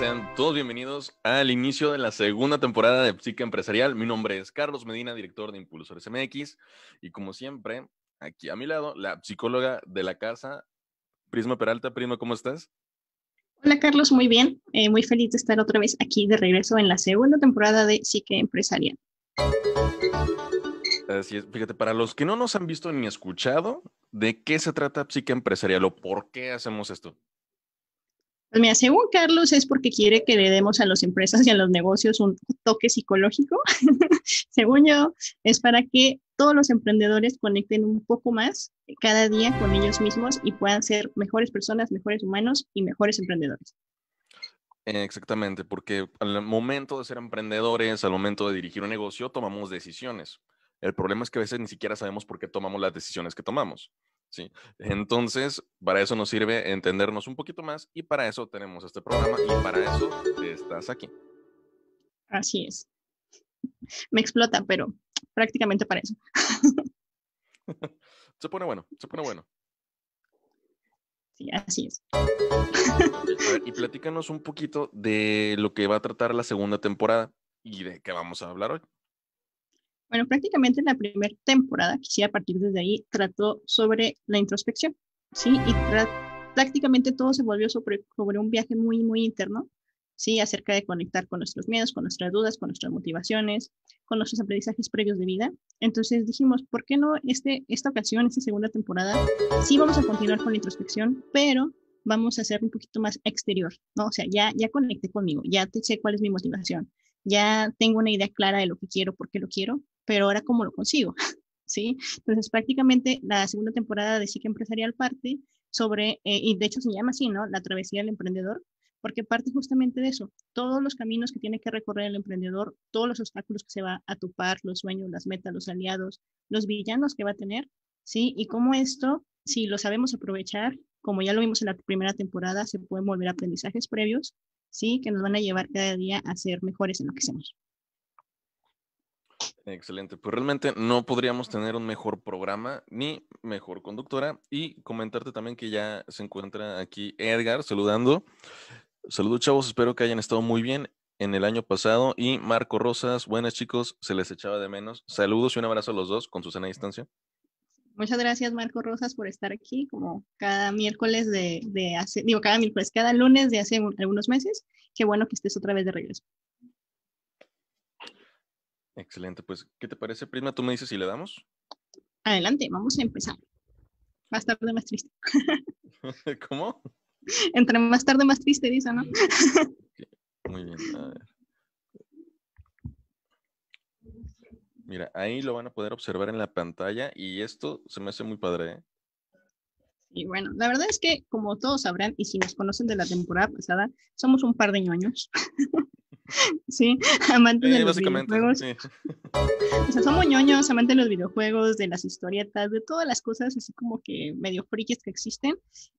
Sean todos bienvenidos al inicio de la segunda temporada de Psique Empresarial. Mi nombre es Carlos Medina, director de Impulsores MX. Y como siempre, aquí a mi lado, la psicóloga de la casa, Prisma Peralta. Prisma, ¿cómo estás? Hola Carlos, muy bien. Eh, muy feliz de estar otra vez aquí de regreso en la segunda temporada de Psique Empresarial. Fíjate, para los que no nos han visto ni escuchado, ¿de qué se trata Psique Empresarial o por qué hacemos esto? Pues mira, según Carlos es porque quiere que le demos a las empresas y a los negocios un toque psicológico. según yo, es para que todos los emprendedores conecten un poco más cada día con ellos mismos y puedan ser mejores personas, mejores humanos y mejores emprendedores. Eh, exactamente, porque al momento de ser emprendedores, al momento de dirigir un negocio, tomamos decisiones. El problema es que a veces ni siquiera sabemos por qué tomamos las decisiones que tomamos. ¿sí? Entonces, para eso nos sirve entendernos un poquito más y para eso tenemos este programa y para eso estás aquí. Así es. Me explota, pero prácticamente para eso. se pone bueno, se pone bueno. Sí, así es. y platícanos un poquito de lo que va a tratar la segunda temporada y de qué vamos a hablar hoy. Bueno, prácticamente en la primera temporada, quisiera partir desde ahí, trató sobre la introspección, ¿sí? Y prácticamente todo se volvió sobre, un viaje muy, muy interno, ¿sí? Acerca de conectar con nuestros miedos, con nuestras dudas, con nuestras motivaciones, con nuestros aprendizajes previos de vida. Entonces dijimos, ¿por qué no este, esta ocasión, esta segunda temporada, sí vamos a continuar con la introspección, pero vamos a hacer un poquito más exterior, ¿no? O sea, ya, ya conecté conmigo, ya sé cuál es mi motivación, ya tengo una idea clara de lo que quiero, por qué lo quiero, pero ahora cómo lo consigo, ¿sí? Entonces prácticamente la segunda temporada de Psique Empresarial parte sobre, eh, y de hecho se llama así, ¿no? La travesía del emprendedor, porque parte justamente de eso, todos los caminos que tiene que recorrer el emprendedor, todos los obstáculos que se va a topar, los sueños, las metas, los aliados, los villanos que va a tener, ¿sí? Y cómo esto, si lo sabemos aprovechar, como ya lo vimos en la primera temporada, se pueden volver aprendizajes previos, ¿sí? Que nos van a llevar cada día a ser mejores en lo que hacemos. Excelente, pues realmente no podríamos tener un mejor programa ni mejor conductora y comentarte también que ya se encuentra aquí Edgar saludando. Saludos chavos, espero que hayan estado muy bien en el año pasado y Marco Rosas, buenas chicos, se les echaba de menos. Saludos y un abrazo a los dos con Susana a distancia. Muchas gracias Marco Rosas por estar aquí como cada miércoles de, de hace, digo cada miércoles, cada lunes de hace algunos meses. Qué bueno que estés otra vez de regreso. Excelente, pues, ¿qué te parece, Prisma? Tú me dices si le damos. Adelante, vamos a empezar. Más tarde, más triste. ¿Cómo? Entre más tarde, más triste, dice, ¿no? Mm, muy bien, a ver. Mira, ahí lo van a poder observar en la pantalla y esto se me hace muy padre. ¿eh? Y bueno, la verdad es que, como todos sabrán, y si nos conocen de la temporada pasada, somos un par de ñoños. sí, amantes de los videojuegos. O sea, somos ñoños, amantes de los videojuegos, de las historietas, de todas las cosas así como que medio frikis que existen.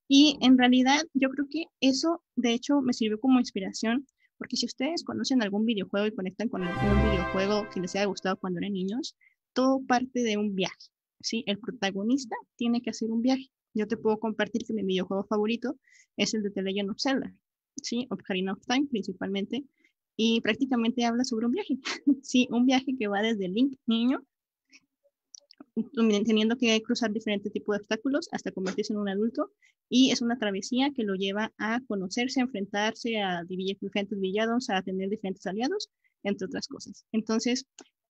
Y en realidad, yo creo que eso, de hecho, me sirvió como inspiración. Porque si ustedes conocen algún videojuego y conectan con algún videojuego que les haya gustado cuando eran niños, todo parte de un viaje. ¿sí? El protagonista tiene que hacer un viaje. Yo te puedo compartir que mi videojuego favorito es el de The Legend of Zelda, ¿sí? Ocarina of Time principalmente, y prácticamente habla sobre un viaje, ¿sí? Un viaje que va desde Link, niño, mm, teniendo que cruzar diferentes tipos de obstáculos hasta convertirse en un adulto, y es una travesía que lo lleva a conocerse, a enfrentarse a diferentes villanos, a tener diferentes aliados, entre otras cosas. Entonces,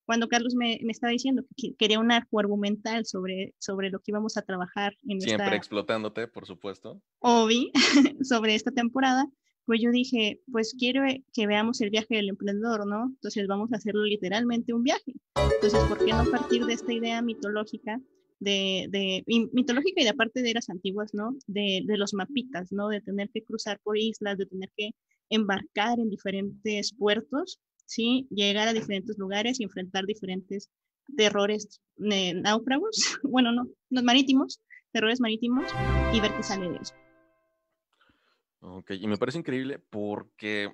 cuando Carlos me, me estaba diciendo que quería un arco argumental sobre, sobre lo que íbamos a trabajar en Siempre explotándote, por supuesto. Ovi, sobre esta temporada, pues yo dije, pues quiero que veamos el viaje del emprendedor, ¿no? Entonces vamos a hacerlo literalmente un viaje. Entonces, ¿por qué no partir de esta idea mitológica? De, de mitológica y de aparte de eras antiguas, ¿no? De, de los mapitas, ¿no? De tener que cruzar por islas, de tener que embarcar en diferentes puertos ¿sí? Llegar a diferentes lugares y enfrentar diferentes terrores náufragos, bueno, no, los marítimos, terrores marítimos y ver qué sale de eso. Ok, y me parece increíble porque,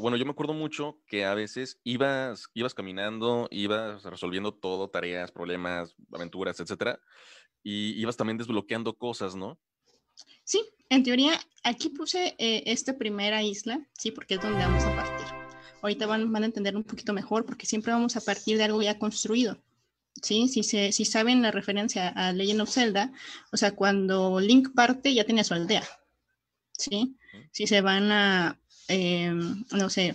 bueno, yo me acuerdo mucho que a veces ibas, ibas caminando, ibas resolviendo todo, tareas, problemas, aventuras, etcétera, y ibas también desbloqueando cosas, ¿no? Sí, en teoría, aquí puse eh, esta primera isla, sí, porque es donde vamos a partir ahorita van, a entender un poquito mejor porque siempre vamos a partir de algo ya construido. ¿sí? Si, si saben la referencia a Legend of Zelda, o sea, cuando Link parte ya tenía su aldea, ¿sí? Si se van a, eh, no sé,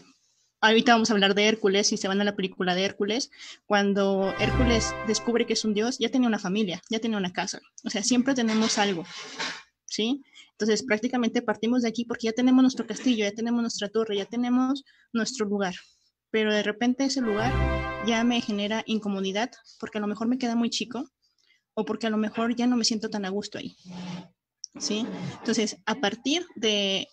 ahorita vamos a hablar de Hércules, si se van a la película de Hércules, cuando Hércules descubre que es un dios, ya tenía una familia, ya tenía una casa, o sea, siempre tenemos algo, ¿sí? Entonces, prácticamente partimos de aquí porque ya tenemos nuestro castillo, ya tenemos nuestra torre, ya tenemos nuestro lugar. Pero de repente ese lugar ya me genera incomodidad porque a lo mejor me queda muy chico o porque a lo mejor ya no me siento tan a gusto ahí. ¿sí? Entonces, a partir de,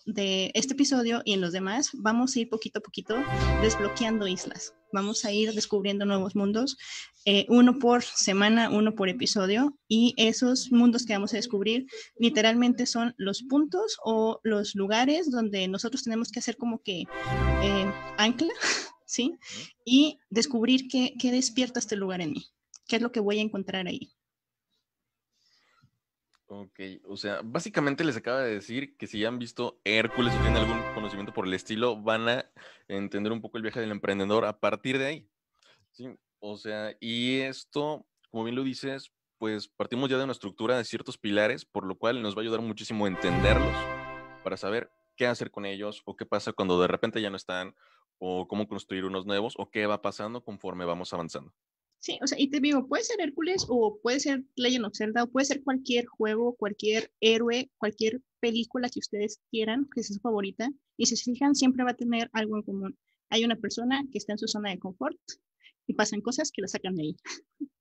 este episodio y en los demás, vamos a ir poquito a poquito desbloqueando islas. Vamos a ir descubriendo nuevos mundos, eh, uno por semana, uno por episodio, y esos mundos que vamos a descubrir literalmente son los puntos o los lugares donde nosotros tenemos que hacer como que eh, ancla, ¿sí? Y descubrir qué, qué despierta este lugar en mí, qué es lo que voy a encontrar ahí. Ok, o sea, básicamente les acaba de decir que si ya han visto Hércules o tienen algún conocimiento por el estilo, van a entender un poco el viaje del emprendedor a partir de ahí. Sí, o sea, y esto, como bien lo dices, pues partimos ya de una estructura de ciertos pilares, por lo cual nos va a ayudar muchísimo a entenderlos para saber qué hacer con ellos o qué pasa cuando de repente ya no están o cómo construir unos nuevos o qué va pasando conforme vamos avanzando. Sí, o sea, y te digo, puede ser Hércules o puede ser Legend of Zelda o puede ser cualquier juego, cualquier héroe, cualquier película que ustedes quieran, que sea su favorita. Y si se fijan, siempre va a tener algo en común. Hay una persona que está en su zona de confort y pasan cosas que la sacan de ahí.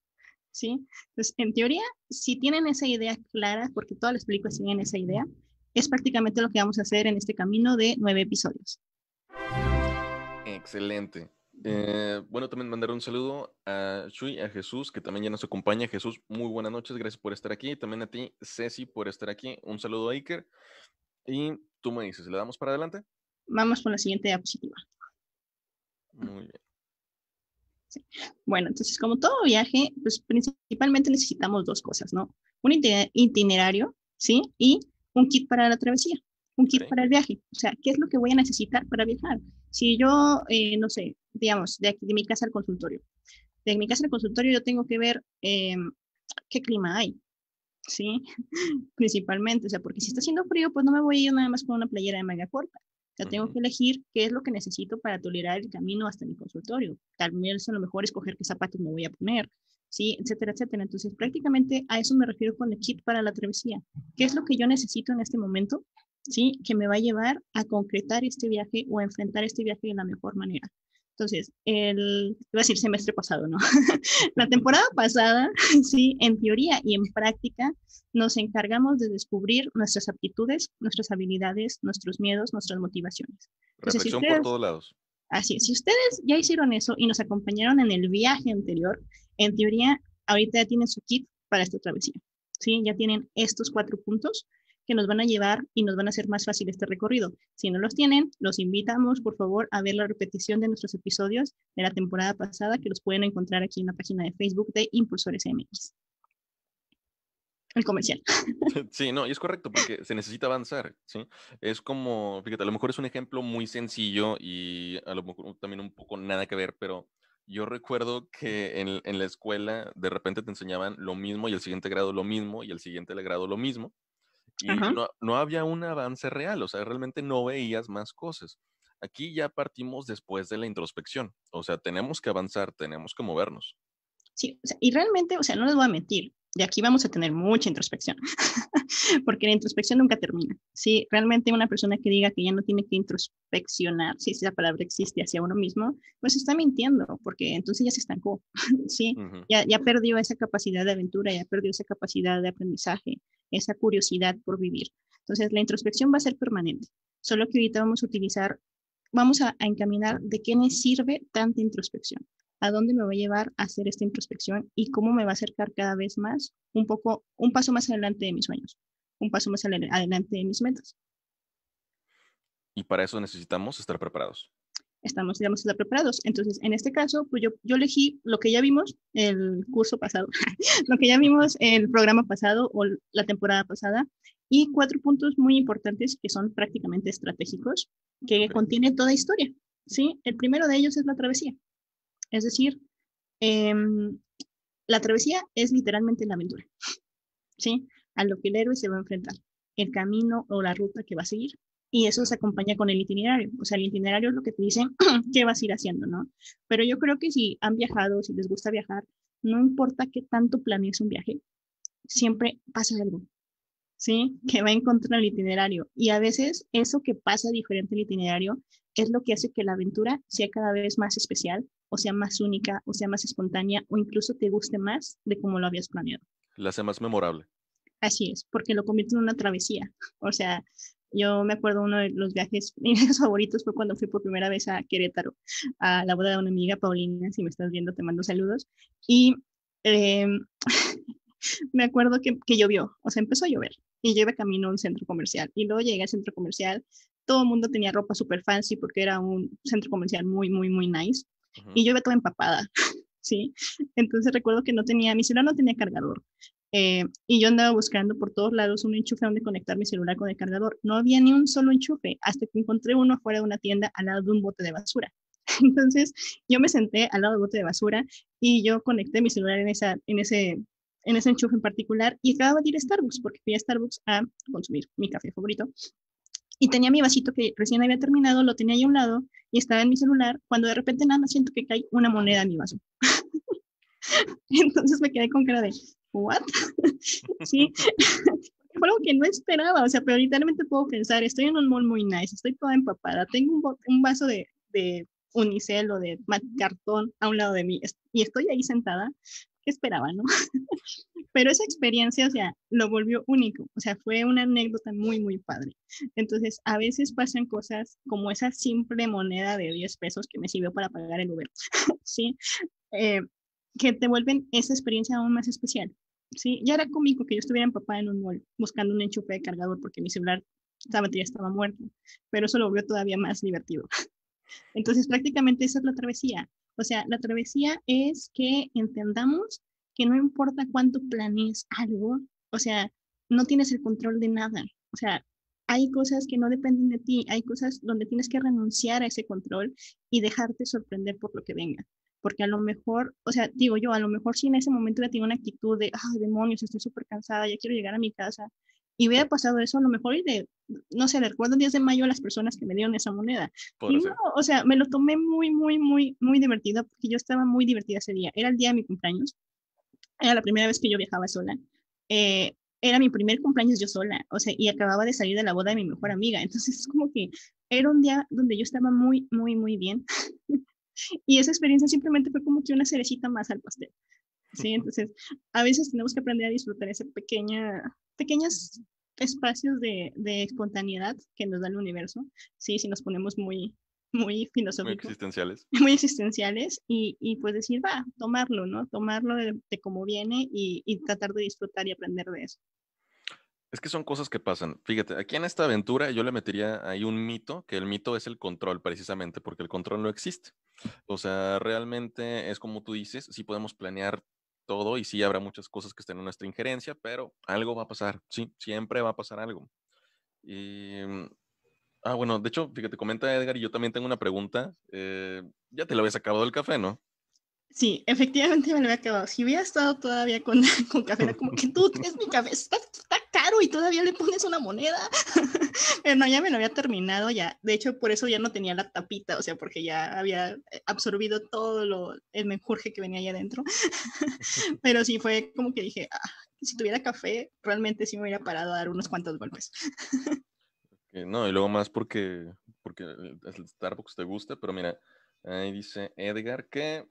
¿Sí? Entonces, en teoría, si tienen esa idea clara, porque todas las películas tienen esa idea, es prácticamente lo que vamos a hacer en este camino de nueve episodios. Excelente. Eh, bueno, también mandar un saludo a Chuy, a Jesús, que también ya nos acompaña. Jesús, muy buenas noches, gracias por estar aquí. También a ti, Ceci, por estar aquí. Un saludo a Iker. Y tú me dices, ¿le damos para adelante? Vamos con la siguiente diapositiva. Muy bien. Bueno, entonces, como todo viaje, pues principalmente necesitamos dos cosas, ¿no? Un itinerario, ¿sí? Y un kit para la travesía, un kit para el viaje. O sea, ¿qué es lo que voy a necesitar para viajar? Si yo, eh, no sé, digamos, de, mi casa al consultorio. De mi casa al consultorio yo tengo que ver em, qué clima hay, ¿sí? Principalmente, o sea, porque si está haciendo frío, pues no me voy a ir nada más con una playera de manga corta. O sea, tengo que elegir qué es lo que necesito para tolerar el camino hasta mi consultorio. Tal vez a lo mejor escoger qué zapatos me voy a poner, ¿sí? Etcétera, etcétera. Entonces, prácticamente a eso me refiero con el kit para la travesía. ¿Qué es lo que yo necesito en este momento? ¿Sí? Que me va a llevar a concretar este viaje o a enfrentar este viaje de la mejor manera. Entonces, el, iba a decir semestre pasado, ¿no? la temporada pasada, sí, en teoría y en práctica, nos encargamos de descubrir nuestras aptitudes, nuestras habilidades, nuestros miedos, nuestras motivaciones. por todos lados. Así es, si ustedes ya hicieron eso y nos acompañaron en el viaje anterior, en teoría, ahorita ya tienen su kit para esta travesía, ¿sí? Ya tienen estos cuatro puntos que nos van a llevar y nos van a hacer más fácil este recorrido. Si no los tienen, los invitamos, por favor, a ver la repetición de nuestros episodios de la temporada pasada, que los pueden encontrar aquí en la página de Facebook de Impulsores MX. El comercial. Sí, no, y es correcto, porque se necesita avanzar, ¿sí? Es como, fíjate, a lo mejor es un ejemplo muy sencillo y a lo mejor también un poco nada que ver, pero yo recuerdo que en, en, la escuela de repente te enseñaban lo mismo y el siguiente grado lo mismo y el siguiente grado lo mismo y no, no, había un avance real, o sea, realmente no veías más cosas. Aquí ya partimos después de la introspección, o sea, tenemos que avanzar, tenemos que movernos. Sí, y realmente, o sea, no les voy a mentir, de aquí vamos a tener mucha introspección, porque la introspección nunca termina. Si realmente una persona que diga que ya no tiene que introspeccionar, si esa palabra existe hacia uno mismo, pues está mintiendo, porque entonces ya se estancó, ¿sí? ya, perdió esa capacidad de aventura, ya perdió esa capacidad de aprendizaje, esa curiosidad por vivir. Entonces la introspección va a ser permanente, solo que ahorita vamos a utilizar, vamos a encaminar de qué nos sirve tanta introspección a dónde me va a llevar a hacer esta introspección y cómo me va a acercar cada vez más, un poco, un paso más adelante de mis sueños, un paso más adelante de mis metas. Y para eso necesitamos estar preparados. Estamos, digamos, estar preparados. Entonces, en este caso, pues yo, yo elegí lo que ya vimos el curso pasado, lo que ya vimos el programa pasado o la temporada pasada, y cuatro puntos muy importantes que son prácticamente estratégicos, que contienen toda historia. ¿sí? El primero de ellos es la travesía. Es decir, em, la travesía es literalmente la aventura, ¿sí? A lo que el héroe se va a enfrentar, el camino o la ruta que va a seguir. Y eso se acompaña con el itinerario. O sea, el itinerario es lo que te dicen qué vas a ir haciendo, ¿no? Pero yo creo que si han viajado, si les gusta viajar, no importa qué tanto planees un viaje, siempre pasa algo. ¿sí? Que va en contra del itinerario. Y a veces eso que pasa diferente al itinerario es lo que hace que la aventura sea cada vez más especial, o sea más única, o sea más espontánea, o incluso te guste más de como lo habías planeado. La hace más memorable. Así es, porque lo convierte en una travesía. O sea, yo me acuerdo uno de los viajes mis favoritos fue cuando fui por primera vez a Querétaro, a la boda de una amiga, Paulina, si me estás viendo, te mando saludos. Y em, me acuerdo que, llovió, o sea, empezó a llover y yo iba camino a un centro comercial y luego llegué al centro comercial, todo el mundo tenía ropa súper fancy porque era un centro comercial muy, muy, muy nice y yo iba toda empapada, ¿sí? Entonces recuerdo que no tenía, mi celular no tenía cargador eh, y yo andaba buscando por todos lados un enchufe donde conectar mi celular con el cargador. No había ni un solo enchufe hasta que encontré uno fuera de una tienda al lado de un bote de basura. Entonces yo me senté al lado del bote de basura y yo conecté mi celular en, esa, en ese en ese enchufe en particular y acababa de ir a Starbucks porque fui a Starbucks a consumir mi café favorito. Y tenía mi vasito que recién había terminado, lo tenía ahí a un lado y estaba en mi celular cuando de repente nada más siento que cae una moneda en mi vaso. Entonces me quedé con cara de, ¿what? sí, fue algo que no esperaba, o sea, pero literalmente puedo pensar, estoy en un mall muy nice, estoy toda empapada, tengo un, vaso de, de unicel o de cartón a un lado de mí y estoy ahí sentada esperaba, ¿no? Pero esa experiencia, o sea, lo volvió único, o sea, fue una anécdota muy, muy padre. Entonces, a veces pasan cosas como esa simple moneda de 10 pesos que me sirvió para pagar el Uber, ¿sí? Eh, que te vuelven esa experiencia aún más especial, ¿sí? Ya era cómico que yo estuviera empapada en un mall buscando un enchufe de cargador porque mi celular, la batería estaba muerta, pero eso lo volvió todavía más divertido. Entonces, prácticamente esa es la travesía, o sea, la travesía es que entendamos que no importa cuánto planees algo, o sea, no tienes el control de nada. O sea, hay cosas que no dependen de ti, hay cosas donde tienes que renunciar a ese control y dejarte sorprender por lo que venga. Porque a lo mejor, o sea, digo yo, a lo mejor si en ese momento ya tengo una actitud de, ah, demonios, estoy súper cansada, ya quiero llegar a mi casa, y hubiera pasado eso a lo mejor y de, no sé, recuerdo recuerdo 10 de mayo a las personas que me dieron esa moneda. y o sea, me lo tomé muy, muy, muy, muy divertido porque yo estaba muy divertida ese día. Era el día de mi cumpleaños. Era la primera vez que yo viajaba sola. Eh, era mi primer cumpleaños yo sola, o sea, y acababa de salir de la boda de mi mejor amiga. Entonces, es como que era un día donde yo estaba muy, muy, muy bien. y esa experiencia simplemente fue como que una cerecita más al pastel. Sí, entonces a veces tenemos que aprender a disfrutar esa pequeña pequeños espacios de, de espontaneidad que nos da el universo, sí, si nos ponemos muy, muy filosóficos. Muy existenciales. Muy existenciales y, pues decir, va, tomarlo, ¿no? Tomarlo de, cómo viene y, y, tratar de disfrutar y aprender de eso. Es que son cosas que pasan. Fíjate, aquí en esta aventura yo le metería ahí un mito, que el mito es el control precisamente, porque el control no existe. O sea, realmente es como tú dices, si podemos planear todo y sí habrá muchas cosas que estén en nuestra injerencia, pero algo va a pasar, sí, siempre va a pasar algo. Y, mm, ah, bueno, de hecho, fíjate, comenta Edgar y yo también tengo una pregunta. Eh, ya te lo habías acabado el café, ¿no? Sí, efectivamente me lo había acabado, Si hubiera estado todavía con, café, era como que tú tienes mi café, está, caro y todavía le pones una moneda. Pero no, ya me lo había terminado ya. De hecho, por eso ya no tenía la tapita, o sea, porque ya había eh, absorbido todo el menjurje que venía ahí adentro. Pero sí fue como que dije, ah, si tuviera café, realmente sí me hubiera parado a dar unos cuantos golpes. no, y luego más porque, porque eh, el Starbucks te gusta, pero mira, ahí dice Edgar que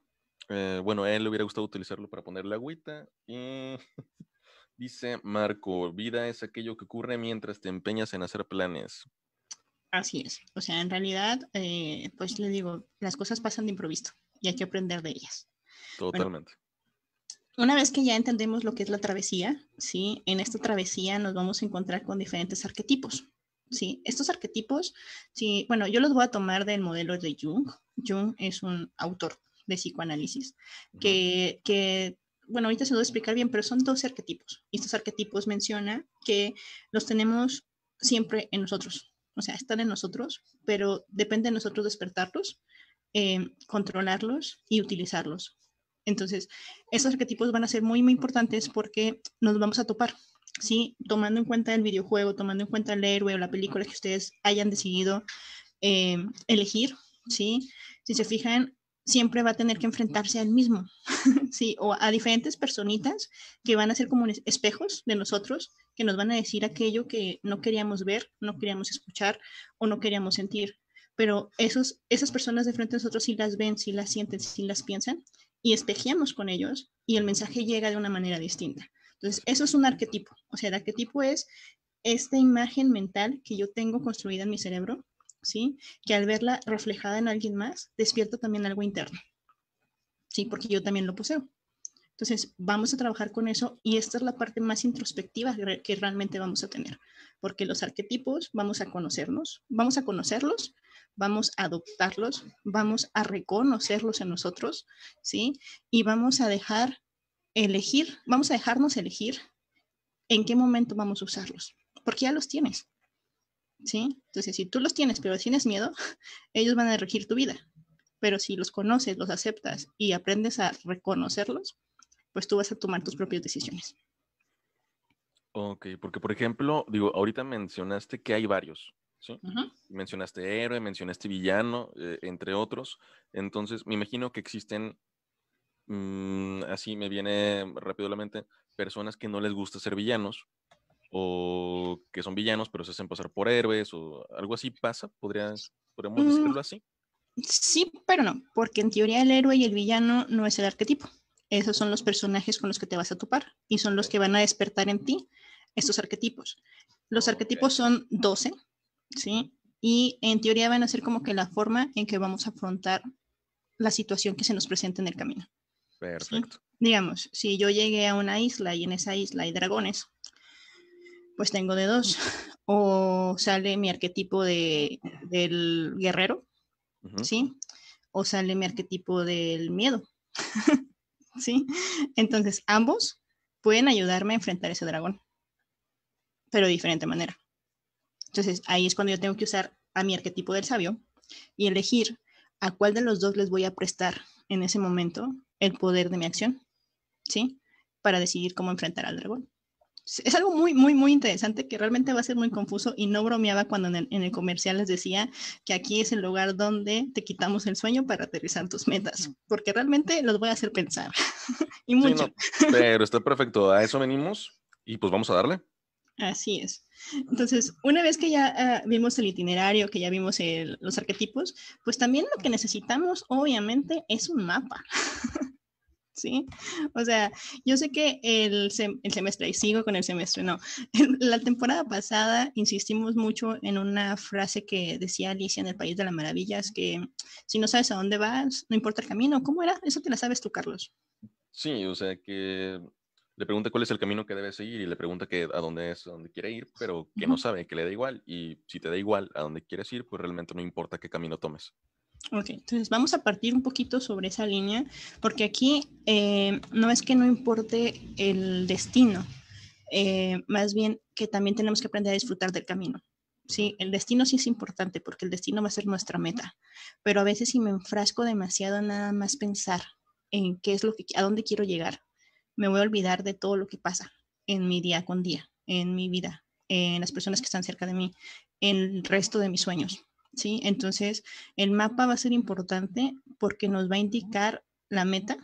eh, bueno, a él le hubiera gustado utilizarlo para poner la agüita. dice Marco, vida es aquello que ocurre mientras te empeñas en hacer planes. Así es. O sea, en realidad, eh, pues le digo, las cosas pasan de improviso y hay que aprender de ellas. Totalmente. una vez que ya entendemos lo que es la travesía, ¿sí? En esta travesía nos vamos a encontrar con diferentes arquetipos, ¿sí? Estos arquetipos, sí, bueno, yo los voy a tomar del modelo de Jung. Jung es un autor de psicoanálisis, que, que, bueno, ahorita se lo voy a explicar bien, pero son dos arquetipos. Y estos arquetipos menciona que los tenemos siempre en nosotros, o sea, están en nosotros, pero depende de nosotros despertarlos, eh, controlarlos y utilizarlos. Entonces, estos arquetipos van a ser muy, muy importantes porque nos vamos a topar, ¿sí? Tomando en cuenta el videojuego, tomando en cuenta el héroe o la película que ustedes hayan decidido eh, elegir, ¿sí? Si se fijan, siempre va a tener que enfrentarse al mismo, ¿sí? O a diferentes personitas que van a ser como espejos de nosotros, que nos van a decir aquello que no queríamos ver, no queríamos escuchar o no queríamos sentir. Pero esos, esas personas de frente a nosotros sí las ven, si las sienten, si las piensan y espejeamos con ellos y el mensaje llega de una manera distinta. Entonces, eso es un arquetipo. O sea, el arquetipo es esta imagen mental que yo tengo construida en mi cerebro que al verla reflejada en alguien más, despierta también algo interno, ¿sí? Porque yo también lo poseo. Entonces, vamos a trabajar con eso y esta es la parte más introspectiva que realmente vamos a tener, porque los arquetipos vamos a conocernos, vamos a conocerlos, vamos a adoptarlos, vamos a reconocerlos en nosotros, ¿sí? Y vamos a dejar elegir, vamos a dejarnos elegir en qué momento vamos a usarlos, porque ya los tienes. ¿sí? Entonces, si tú los tienes, pero tienes miedo, ellos van a regir tu vida. Pero si los conoces, los aceptas y aprendes a reconocerlos, pues tú vas a tomar tus propias decisiones. Ok, porque por ejemplo, digo, ahorita mencionaste que hay varios, Mencionaste héroe, mencionaste villano, eh, entre otros. Entonces, me imagino que existen, mm, así me viene rápido la mente, personas que no les gusta ser villanos, o que son villanos pero se hacen pasar por héroes o algo así pasa, podrías, podríamos mm, decirlo así. Sí, pero no, porque en teoría el héroe y el villano no es el arquetipo. Esos son los personajes con los que te vas a topar y son los que van a despertar en ti estos arquetipos. Los arquetipos son 12, ¿sí? Y en teoría van a ser como que la forma en que vamos a afrontar la situación que se nos presenta en el camino. Perfecto. Digamos, si yo llegué a una isla y en esa isla hay dragones, pues tengo de dos. O sale mi arquetipo de, del guerrero, ¿sí? O sale mi arquetipo del miedo, ¿sí? Entonces, ambos pueden ayudarme a enfrentar ese dragón, pero de diferente manera. Entonces, ahí es cuando yo tengo que usar a mi arquetipo del sabio y elegir a cuál de los dos les voy a prestar en ese momento el poder de mi acción, ¿sí? Para decidir cómo enfrentar al dragón es algo muy, muy, muy interesante que realmente va a ser muy confuso y no bromeaba cuando en el, comercial les decía que aquí es el lugar donde te quitamos el sueño para aterrizar tus metas, porque realmente los voy a hacer pensar y mucho. pero está perfecto, a eso venimos y pues vamos a darle. Así es. Entonces, una vez que ya ah, vimos el itinerario, que ya vimos los arquetipos, pues también lo que necesitamos, obviamente, es un mapa. ¿sí? O sea, yo sé que el, semestre, y sigo con el semestre, no, la temporada pasada insistimos mucho en una frase que decía Alicia en el País de las Maravillas, que si no sabes a dónde vas, no importa el camino, ¿cómo era? Eso te la sabes tú, Carlos. Sí, o sea que le pregunta cuál es el camino que debe seguir y le pregunta que a dónde es, a dónde quiere ir, pero que no sabe, que le da igual y si te da igual a dónde quieres ir, pues realmente no importa qué camino tomes. Ok, entonces vamos a partir un poquito sobre esa línea, porque aquí eh, no es que no importe el destino, eh, más bien que también tenemos que aprender a disfrutar del camino. Sí, el destino sí es importante porque el destino va a ser nuestra meta, pero a veces si me enfrasco demasiado nada más pensar en qué es lo que, a dónde quiero llegar, me voy a olvidar de todo lo que pasa en mi día con día, en mi vida, en las personas que están cerca de mí, en el resto de mis sueños. ¿sí? Entonces, el mapa va a ser importante porque nos va a indicar la meta,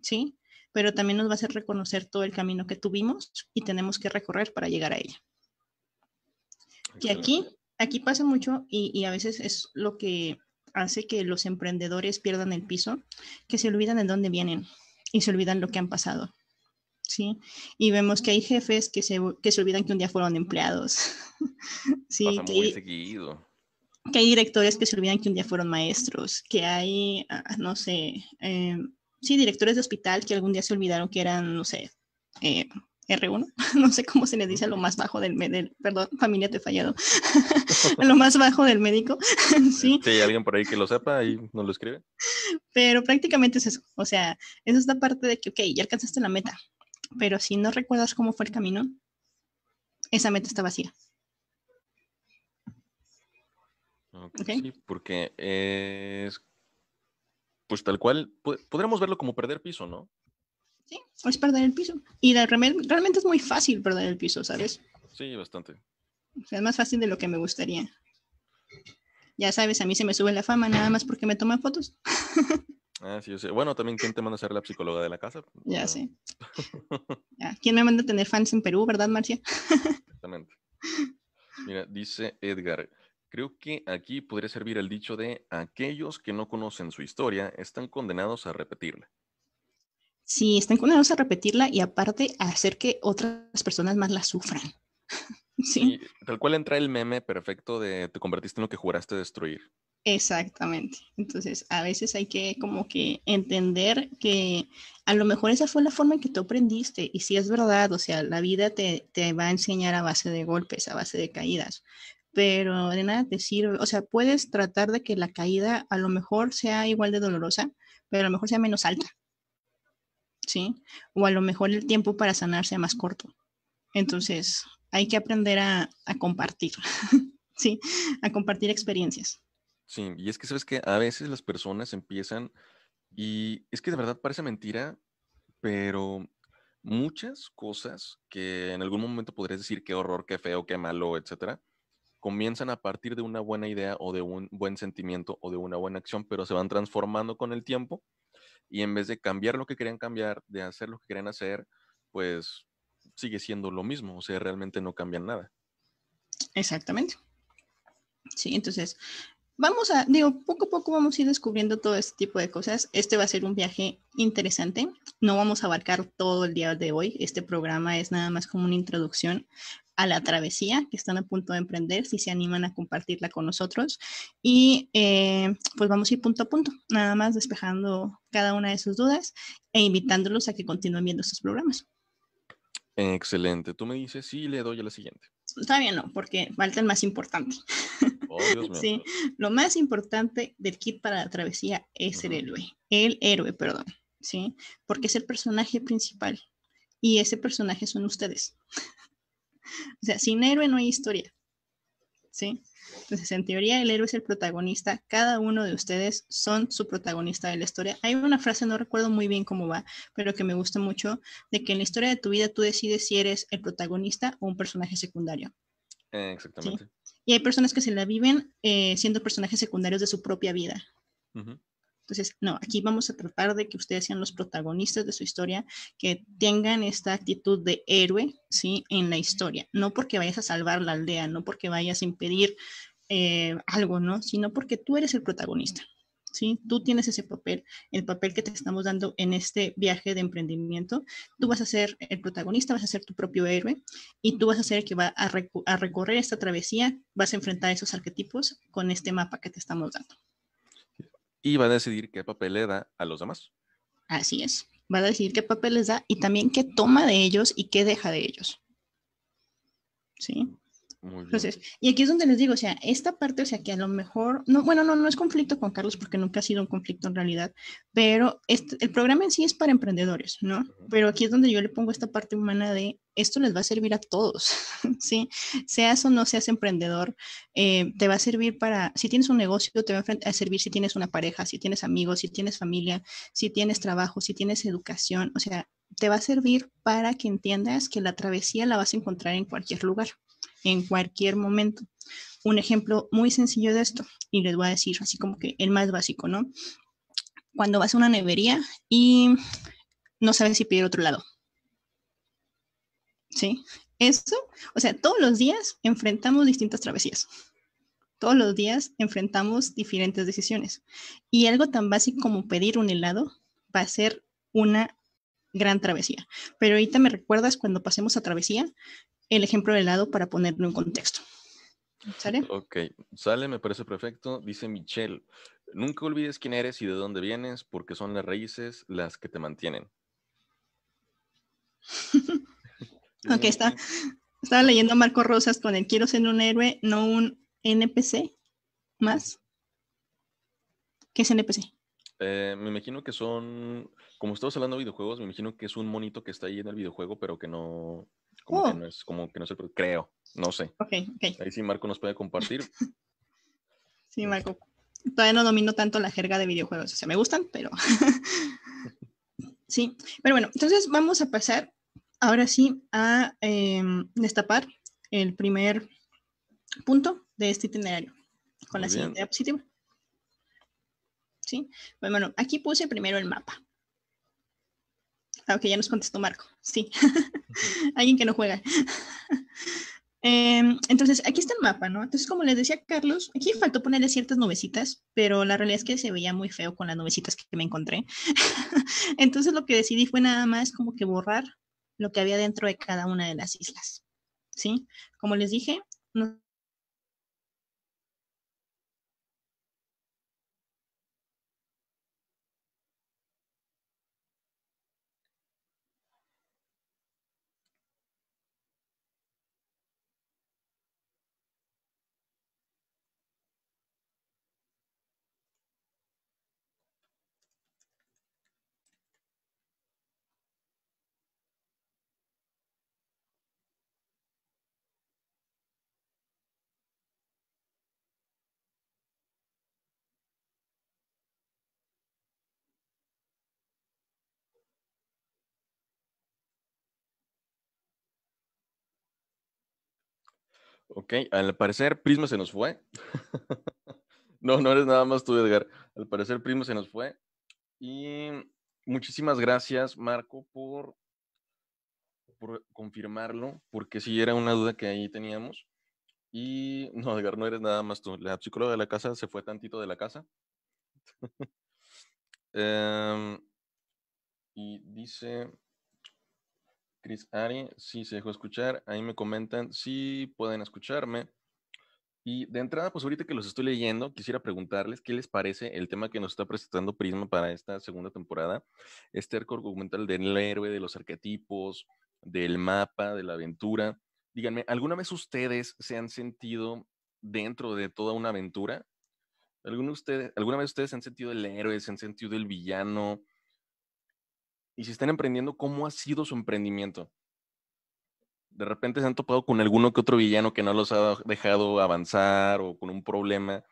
¿sí? Pero también nos va a hacer reconocer todo el camino que tuvimos y tenemos que recorrer para llegar a ella. Que aquí, aquí pasa mucho y, a veces es lo que hace que los emprendedores pierdan el piso, que se olvidan de dónde vienen y se olvidan lo que han pasado. ¿Sí? Y vemos que hay jefes que se, olvidan que un día fueron empleados. sí, que hay directores que se olvidan que un día fueron maestros, que hay, ah, ah, no sé, eh, sí, directores de hospital que algún día se olvidaron que eran, no sé, eh, R1, no sé cómo se les dice lo más bajo del, perdón, familia te he fallado, lo más bajo del médico, ¿sí? Si hay alguien por ahí que lo sepa y nos lo escribe. Pero prácticamente es eso, o sea, esa es esta parte de que, ok, ya alcanzaste la meta, pero si no recuerdas cómo fue el camino, esa meta está vacía. porque es. Pues tal cual, podremos verlo como perder piso, ¿no? Sí, es perder el piso. Y realmente es muy fácil perder el piso, ¿sabes? Sí, bastante. O sea, es más fácil de lo que me gustaría. Ya sabes, a mí se me sube la fama nada más porque me toman fotos. Ah, sí, Bueno, también, ¿quién te manda a ser la psicóloga de la casa? Ya sé. ¿Quién me manda a tener fans en Perú, verdad, Marcia? Exactamente. Mira, dice Edgar, Creo que aquí podría servir el dicho de aquellos que no conocen su historia están condenados a repetirla. Sí, están condenados a repetirla y aparte a hacer que otras personas más la sufran. sí. tal cual entra el meme perfecto de te convertiste en lo que juraste destruir. Exactamente. Entonces, a veces hay que como que entender que a lo mejor esa fue la forma en que tú aprendiste y si es verdad, o sea, la vida te, te va a enseñar a base de golpes, a base de caídas, pero de nada te sirve. O sea, puedes tratar de que la caída a lo mejor sea igual de dolorosa, pero a lo mejor sea menos alta. ¿Sí? O a lo mejor el tiempo para sanar sea más corto. Entonces, hay que aprender a, a compartir, ¿sí? A compartir experiencias. Sí, y es que sabes que a veces las personas empiezan, y es que de verdad parece mentira, pero muchas cosas que en algún momento podrías decir qué horror, qué feo, qué malo, etcétera, comienzan a partir de una buena idea o de un buen sentimiento o de una buena acción, pero se van transformando con el tiempo y en vez de cambiar lo que querían cambiar, de hacer lo que querían hacer, pues sigue siendo lo mismo, o sea, realmente no cambian nada. Exactamente. Sí, entonces vamos a, digo, poco a poco vamos a ir descubriendo todo este tipo de cosas. Este va a ser un viaje interesante. No vamos a abarcar todo el día de hoy. Este programa es nada más como una introducción a la travesía que están a punto de emprender, si se animan a compartirla con nosotros. Y eh, pues vamos a ir punto a punto, nada más despejando cada una de sus dudas e invitándolos a que continúen viendo estos programas. Excelente. Tú me dices si le doy a la siguiente. Todavía no, porque falta el más importante. Oh, sí, lo más importante del kit para la travesía es el héroe. El héroe, perdón. Sí, porque es el personaje principal y ese personaje son ustedes. O sea, sin héroe no hay historia. ¿Sí? Entonces, en teoría, el héroe es el protagonista. Cada uno de ustedes son su protagonista de la historia. Hay una frase, no recuerdo muy bien cómo va, pero que me gusta mucho, de que en la historia de tu vida tú decides si eres el protagonista o un personaje secundario. Eh, exactamente. Y hay personas que se la viven eh, siendo personajes secundarios de su propia vida. Entonces, no, aquí vamos a tratar de que ustedes sean los protagonistas de su historia, que tengan esta actitud de héroe, ¿sí? En la historia, no porque vayas a salvar la aldea, no porque vayas a impedir eh, algo, ¿no? Sino porque tú eres el protagonista. ¿Sí? Tú tienes ese papel, el papel que te estamos dando en este viaje de emprendimiento. Tú vas a ser el protagonista, vas a ser tu propio héroe y tú vas a ser el que va a, a recorrer esta travesía, vas a enfrentar esos arquetipos con este mapa que te estamos dando va a decidir qué papel le da a los demás. Así es, va a decidir qué papel les da y también qué toma de ellos y qué deja de ellos. ¿Sí? Entonces, y aquí es donde les digo, o sea, esta parte, o sea, que a lo mejor, no, bueno, no, no es conflicto con Carlos porque nunca ha sido un conflicto en realidad, pero este, el programa en sí es para emprendedores, ¿no? Pero aquí es donde yo le pongo esta parte humana de esto les va a servir a todos, ¿sí? Seas o no seas emprendedor, eh, te va a servir para, si tienes un negocio, te va a servir si tienes una pareja, si tienes amigos, si tienes familia, si tienes trabajo, si tienes educación, o sea, te va a servir para que entiendas que la travesía la vas a encontrar en cualquier lugar en cualquier momento. Un ejemplo muy sencillo de esto, y les voy a decir así como que el más básico, ¿no? Cuando vas a una nevería y no sabes si pedir otro lado. ¿Sí? Eso, o sea, todos los días enfrentamos distintas travesías. Todos los días enfrentamos diferentes decisiones. Y algo tan básico como pedir un helado va a ser una gran travesía. Pero ahorita me recuerdas cuando pasemos a travesía, el ejemplo de helado para ponerlo en contexto. ¿Sale? Ok, sale, me parece perfecto. Dice Michelle, nunca olvides quién eres y de dónde vienes, porque son las raíces las que te mantienen. ok, está, estaba leyendo Marco Rosas con el quiero ser un héroe, no un NPC más. ¿Qué es NPC? Eh, me imagino que son, como estamos hablando de videojuegos, me imagino que es un monito que está ahí en el videojuego, pero que no, como que oh. no es, como que no creo, no sé. Okay, okay. Ahí sí Marco nos puede compartir. sí, Marco. Todavía no domino tanto la jerga de videojuegos, o sea, me gustan, pero... sí, pero bueno, entonces vamos a pasar ahora sí a em, destapar el primer punto de este itinerario con la siguiente diapositiva. ¿Sí? Pues bueno, aquí puse primero el mapa. Aunque ya nos contestó Marco. Sí. Alguien que no juega. Em, entonces, aquí está el mapa, ¿no? Entonces, como les decía Carlos, aquí faltó ponerle ciertas nubecitas, pero la realidad es que se veía muy feo con las nubecitas que me encontré. entonces, lo que decidí fue nada más como que borrar lo que había dentro de cada una de las islas. ¿Sí? Como les dije, no Ok, al parecer Prisma se nos fue. no, no eres nada más tú, Edgar. Al parecer Prisma se nos fue. Y muchísimas gracias, Marco, por, confirmarlo, porque sí era una duda que ahí teníamos. Y no, Edgar, no eres nada más tú. La psicóloga de la casa se fue tantito de la casa. Em, y dice, Chris Ari, sí se dejó escuchar. Ahí me comentan si pueden escucharme. Y de entrada, pues ahorita que los estoy leyendo, quisiera preguntarles qué les parece el tema que nos está presentando Prisma para esta segunda temporada. Este arco argumental del héroe, de los arquetipos, del mapa, de la aventura. Díganme, ¿alguna vez ustedes se han sentido dentro de toda una aventura? ¿Alguna, ¿Alguna vez ustedes se han sentido el héroe, se han sentido el villano? Y si están emprendiendo, ¿cómo ha sido su emprendimiento? De repente se han topado con alguno que otro villano que no los ha dejado avanzar o con un problema,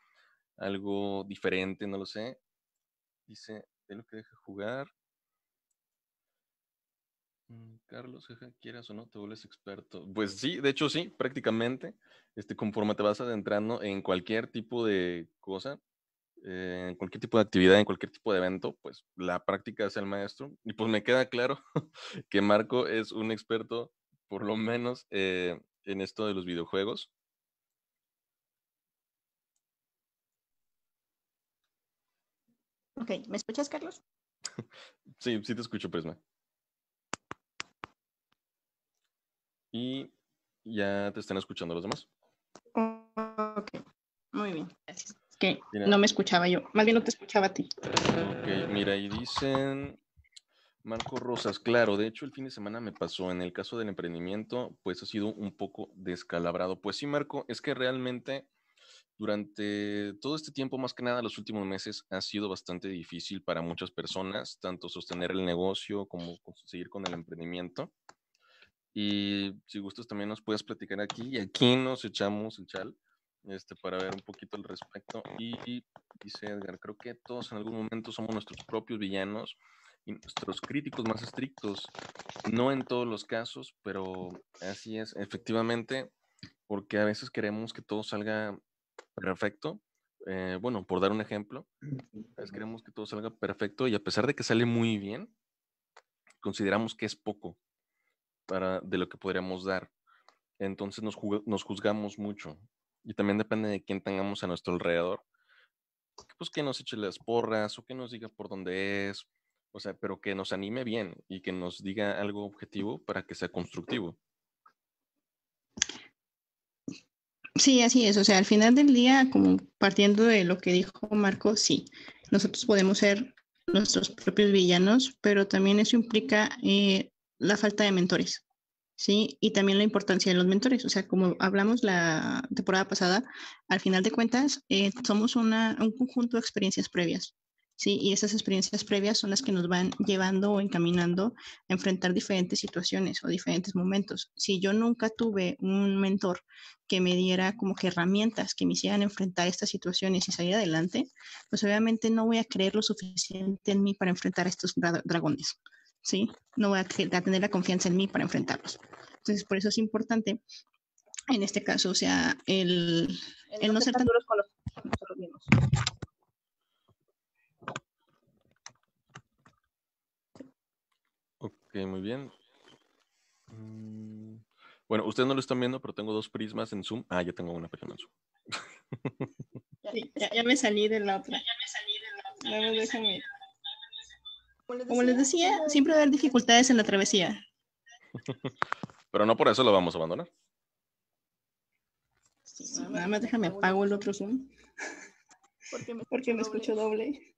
algo diferente, no lo sé. Dice, es lo que deja jugar. Mm, Carlos, quieras o no, te vuelves experto. Pues sí, de hecho sí, prácticamente. Este, conforme te vas adentrando en cualquier tipo de cosa, en cualquier tipo de actividad, en cualquier tipo de evento, pues la práctica es el maestro. Y pues me queda claro que Marco es un experto, por lo menos, eh, en esto de los videojuegos. Ok, ¿me escuchas, Carlos? sí, sí te escucho, Prisma. Y ya te están escuchando los demás. Ok, muy bien, gracias que no me escuchaba yo, más bien no te escuchaba a ti. Ok, mira, y dicen Marco Rosas, claro, de hecho el fin de semana me pasó, en el caso del emprendimiento, pues ha sido un poco descalabrado. Pues sí, Marco, es que realmente durante todo este tiempo, más que nada los últimos meses, ha sido bastante difícil para muchas personas, tanto sostener el negocio como seguir con el emprendimiento. Y si gustas, también nos puedes platicar aquí y aquí nos echamos el chal este, para ver un poquito al respecto. Y dice Edgar, creo que todos en algún momento somos nuestros propios villanos y nuestros críticos más estrictos. No en todos los casos, pero así es, efectivamente, porque a veces queremos que todo salga perfecto. Eh, bueno, por dar un ejemplo, a veces queremos que todo salga perfecto y a pesar de que sale muy bien, consideramos que es poco para de lo que podríamos dar. Entonces nos, nos juzgamos mucho y también depende de quién tengamos a nuestro alrededor, pues que nos eche las porras o que nos diga por dónde es, o sea, pero que nos anime bien y que nos diga algo objetivo para que sea constructivo. Sí, así es. O sea, al final del día, como partiendo de lo que dijo Marco, sí, nosotros podemos ser nuestros propios villanos, pero también eso implica eh, la falta de mentores. ¿sí? Y también la importancia de los mentores. O sea, como hablamos la temporada pasada, al final de cuentas, eh, somos un conjunto de experiencias previas, ¿sí? Y esas experiencias previas son las que nos van llevando o encaminando a enfrentar diferentes situaciones o diferentes momentos. Si yo nunca tuve un mentor que me diera como que herramientas que me hicieran enfrentar estas situaciones y salir adelante, pues obviamente no voy a creer lo suficiente en mí para enfrentar a estos dragones. ¿sí? No voy a, tener la confianza en mí para enfrentarlos. Entonces, por eso es importante, en este caso, o sea, el, no ser tan duros con los, nosotros mismos. Ok, muy bien. Mm, bueno, ustedes no lo están viendo, pero tengo dos prismas en Zoom. Ah, ya tengo una persona en Zoom. ya, me salí de la otra. Ya me salí de la otra. Como les decía, siempre va a haber dificultades en la travesía. Pero no por eso lo vamos a abandonar. nada más déjame apago el otro Zoom. Porque me, escucho doble.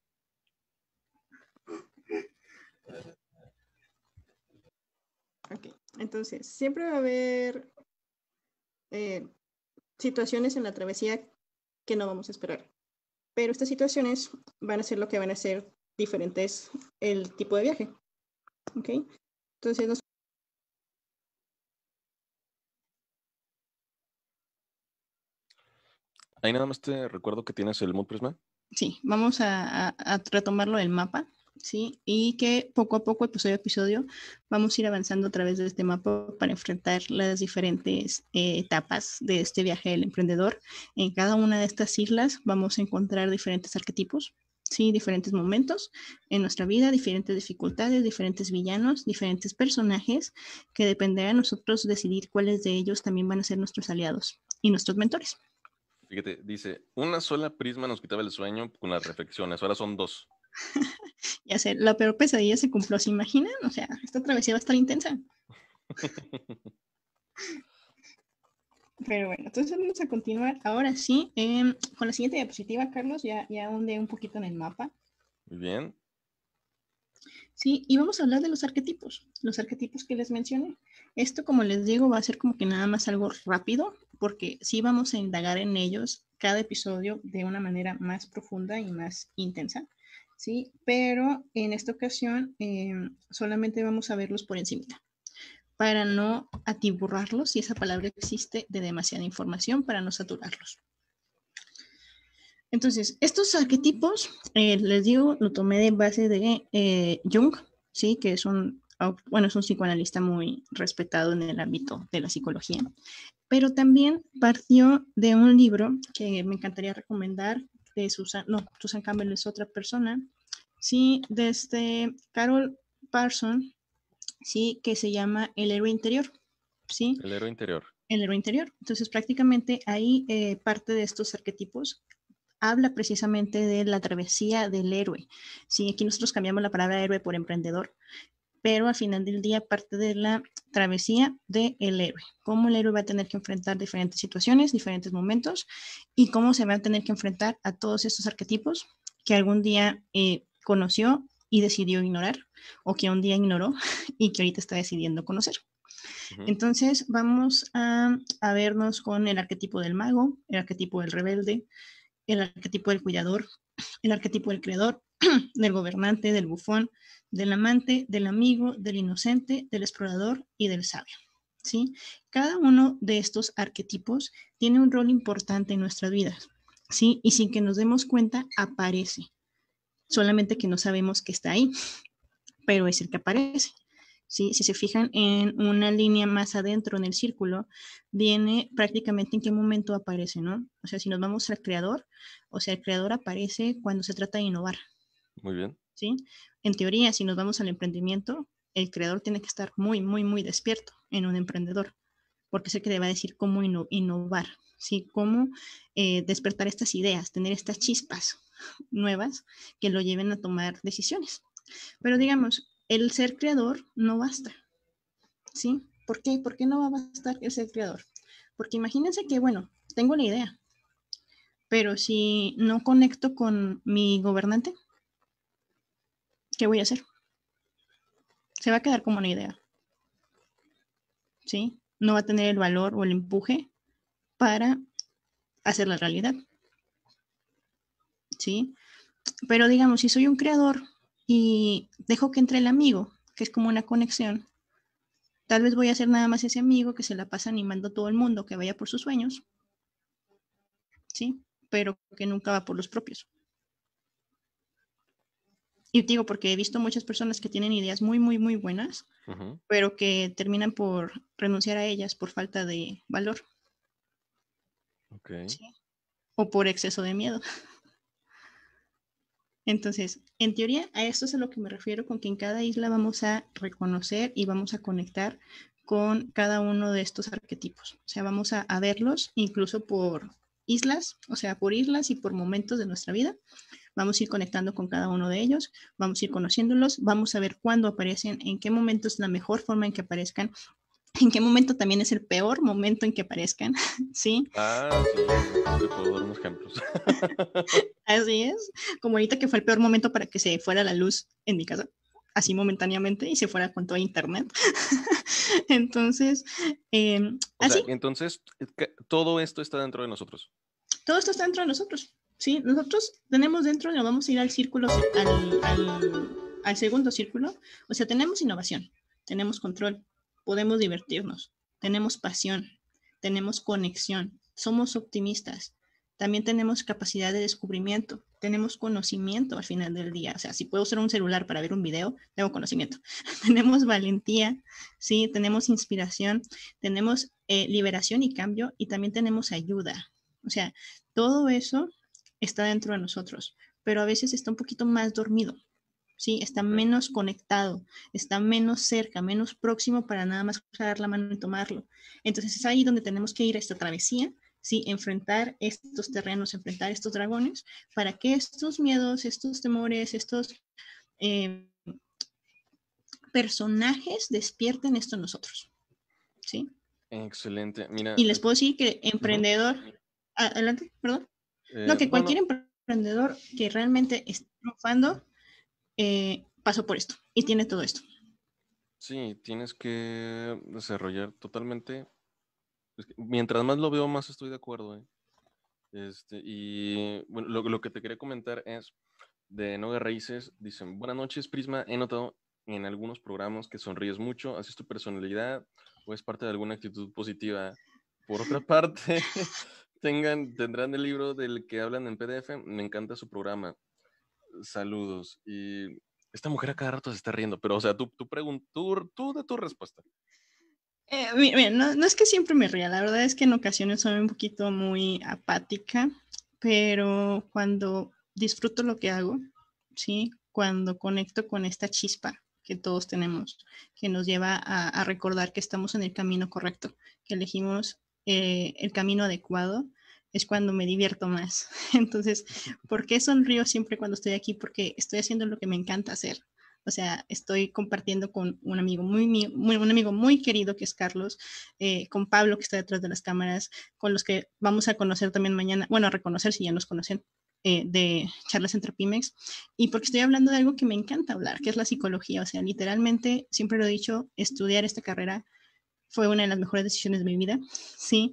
Ok, entonces, siempre va a haber eh, situaciones en la travesía que no vamos a esperar. Pero estas situaciones van a ser lo que van a ser diferente es el tipo de viaje. ¿Ok? Entonces Ahí nada más te recuerdo que tienes el Mood Prisma. Sí, vamos a, retomarlo el mapa, ¿sí? Y que poco a poco, episodio a episodio, vamos a ir avanzando a través de este mapa para enfrentar las diferentes eh, etapas de este viaje del emprendedor. En cada una de estas islas vamos a encontrar diferentes arquetipos, ¿sí? Diferentes momentos en nuestra vida, diferentes dificultades, diferentes villanos, diferentes personajes que dependerá de nosotros decidir cuáles de ellos también van a ser nuestros aliados y nuestros mentores. Fíjate, dice, una sola prisma nos quitaba el sueño con las reflexiones, ahora son dos. ya sé, la peor pesadilla se cumplió, ¿se imaginan? O sea, esta travesía va a estar intensa. Pero bueno, entonces vamos a continuar ahora sí em, con la siguiente diapositiva, Carlos, ya, ya hunde un poquito en el mapa. Muy bien. Sí, y vamos a hablar de los arquetipos, los arquetipos que les mencioné. Esto, como les digo, va a ser como que nada más algo rápido, porque sí vamos a indagar en ellos cada episodio de una manera más profunda y más intensa, ¿sí? Pero en esta ocasión em, solamente vamos a verlos por encima para no atiburrarlos, y esa palabra existe, de demasiada información para no saturarlos. Entonces, estos arquetipos, eh, les digo, lo tomé de base de eh, Jung, ¿sí? que es un, bueno, es un psicoanalista muy respetado en el ámbito de la psicología, pero también partió de un libro que me encantaría recomendar, de Susan, no, Susan Campbell es otra persona, sí, desde este Carol Parson, ¿sí? Que se llama El héroe interior, ¿sí? El héroe interior. El héroe interior. Entonces, prácticamente ahí eh, parte de estos arquetipos habla precisamente de la travesía del héroe. Sí, aquí nosotros cambiamos la palabra héroe por emprendedor, pero al final del día parte de la travesía del héroe. Cómo el héroe va a tener que enfrentar diferentes situaciones, diferentes momentos y cómo se va a tener que enfrentar a todos estos arquetipos que algún día eh, conoció y decidió ignorar o que un día ignoró y que ahorita está decidiendo conocer. Entonces vamos a, vernos con el arquetipo del mago, el arquetipo del rebelde, el arquetipo del cuidador, el arquetipo del creador, del gobernante, del bufón, del amante, del amigo, del inocente, del explorador y del sabio. ¿sí? Cada uno de estos arquetipos tiene un rol importante en nuestras vidas. ¿sí? Y sin que nos demos cuenta, aparece solamente que no sabemos que está ahí, pero es el que aparece. ¿sí? Si se fijan en una línea más adentro en el círculo, viene prácticamente en qué momento aparece, ¿no? O sea, si nos vamos al creador, o sea, el creador aparece cuando se trata de innovar. Muy bien. ¿Sí? En teoría, si nos vamos al emprendimiento, el creador tiene que estar muy, muy, muy despierto en un emprendedor, porque es el que le va a decir cómo innovar, ¿sí? Cómo eh, despertar estas ideas, tener estas chispas, nuevas que lo lleven a tomar decisiones. Pero digamos, el ser creador no basta. ¿Sí? ¿Por qué? ¿Por qué no va a bastar el ser creador? Porque imagínense que, bueno, tengo la idea, pero si no conecto con mi gobernante, ¿qué voy a hacer? Se va a quedar como una idea. ¿Sí? No va a tener el valor o el empuje para hacer la realidad. ¿sí? Pero digamos, si soy un creador y dejo que entre el amigo, que es como una conexión, tal vez voy a ser nada más ese amigo que se la pasa animando a todo el mundo que vaya por sus sueños, ¿sí? Pero que nunca va por los propios. Y digo, porque he visto muchas personas que tienen ideas muy, muy, muy buenas, pero que terminan por renunciar a ellas por falta de valor. O por exceso de miedo. Entonces, en teoría, a esto es a lo que me refiero con que en cada isla vamos a reconocer y vamos a conectar con cada uno de estos arquetipos. O sea, vamos a, verlos incluso por islas, o sea, por islas y por momentos de nuestra vida. Vamos a ir conectando con cada uno de ellos, vamos a ir conociéndolos, vamos a ver cuándo aparecen, en qué momento es la mejor forma en que aparezcan, en qué momento también es el peor momento en que aparezcan, ¿sí? Ah, sí, puedo dar unos ejemplos. así es, como ahorita que fue el peor momento para que se fuera la luz en mi casa, así momentáneamente, y se fuera con todo internet. entonces, em, así. entonces, todo esto está dentro de nosotros. Todo esto está dentro de nosotros, ¿sí? Nosotros tenemos dentro, nos vamos a ir al círculo, al segundo círculo, o sea, tenemos innovación, tenemos control, podemos divertirnos, tenemos pasión, tenemos conexión, somos optimistas, también tenemos capacidad de descubrimiento, tenemos conocimiento al final del día. O sea, si puedo usar un celular para ver un video, tengo conocimiento. tenemos valentía, sí, tenemos inspiración, tenemos eh, liberación y cambio y también tenemos ayuda. O sea, todo eso está dentro de nosotros, pero a veces está un poquito más dormido. Está menos conectado, está menos cerca, menos próximo para nada más dar la mano y tomarlo. Entonces es ahí donde tenemos que ir a esta travesía, ¿sí? Enfrentar estos terrenos, enfrentar estos dragones, para que estos miedos, estos temores, estos eh, personajes despierten esto en nosotros, ¿sí? Excelente, Y les puedo decir que emprendedor, adelante, perdón. Eh, no, que cualquier emprendedor que realmente esté triunfando, eh, pasó por esto y tiene todo esto. Sí, tienes que desarrollar totalmente. mientras más lo veo, más estoy de acuerdo. ¿eh? Este, y bueno, lo, que te quería comentar es de Noga Raíces, dicen, buenas noches Prisma, he notado en algunos programas que sonríes mucho, ¿haces es tu personalidad o es parte de alguna actitud positiva. Por otra parte, tengan, tendrán el libro del que hablan en PDF, me encanta su programa saludos. Y esta mujer a cada rato se está riendo, pero o sea, tú, tú, tú, tú de tu respuesta. Eh, no, es que siempre me ría, la verdad es que en ocasiones soy un poquito muy apática, pero cuando disfruto lo que hago, ¿sí? Cuando conecto con esta chispa que todos tenemos, que nos lleva a, recordar que estamos en el camino correcto, que elegimos eh, el camino adecuado es cuando me divierto más. Entonces, ¿por qué sonrío siempre cuando estoy aquí? Porque estoy haciendo lo que me encanta hacer. O sea, estoy compartiendo con un amigo muy, muy un amigo muy querido que es Carlos, eh, con Pablo que está detrás de las cámaras, con los que vamos a conocer también mañana, bueno, a reconocer si ya nos conocen, eh, de charlas entre Pymex y porque estoy hablando de algo que me encanta hablar, que es la psicología. O sea, literalmente, siempre lo he dicho, estudiar esta carrera fue una de las mejores decisiones de mi vida, ¿sí?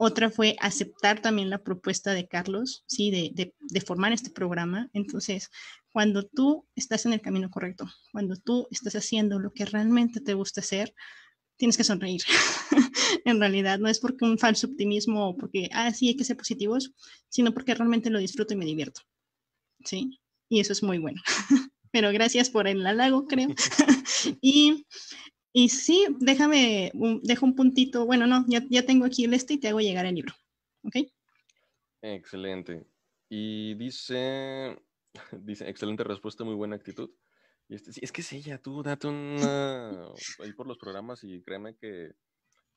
Otra fue aceptar también la propuesta de Carlos, ¿sí? De, formar este programa. Entonces, cuando tú estás en el camino correcto, cuando tú estás haciendo lo que realmente te gusta hacer, tienes que sonreír. en realidad, no es porque un falso optimismo o porque, ah, sí, hay que ser positivos, sino porque realmente lo disfruto y me divierto. ¿Sí? Y eso es muy bueno. Pero gracias por el halago, creo. y y sí, déjame, dejo un puntito. Bueno, no, ya, tengo aquí el este y te hago llegar el libro. ¿Ok? Excelente. Y dice, dice, excelente respuesta, muy buena actitud. Y este, sí, es que es ella, tú date una, ahí por los programas y créeme que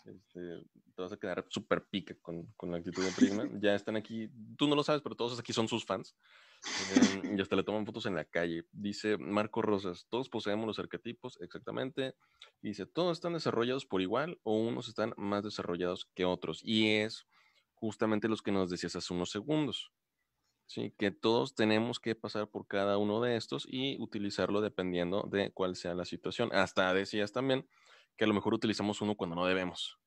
este, te vas a quedar súper pica con, con, la actitud de Prima. Ya están aquí, tú no lo sabes, pero todos aquí son sus fans. Em, y hasta le toman fotos en la calle. Dice Marco Rosas, todos poseemos los arquetipos, exactamente. Dice, todos están desarrollados por igual o unos están más desarrollados que otros. Y es justamente los que nos decías hace unos segundos. Sí, que todos tenemos que pasar por cada uno de estos y utilizarlo dependiendo de cuál sea la situación. Hasta decías también que a lo mejor utilizamos uno cuando no debemos.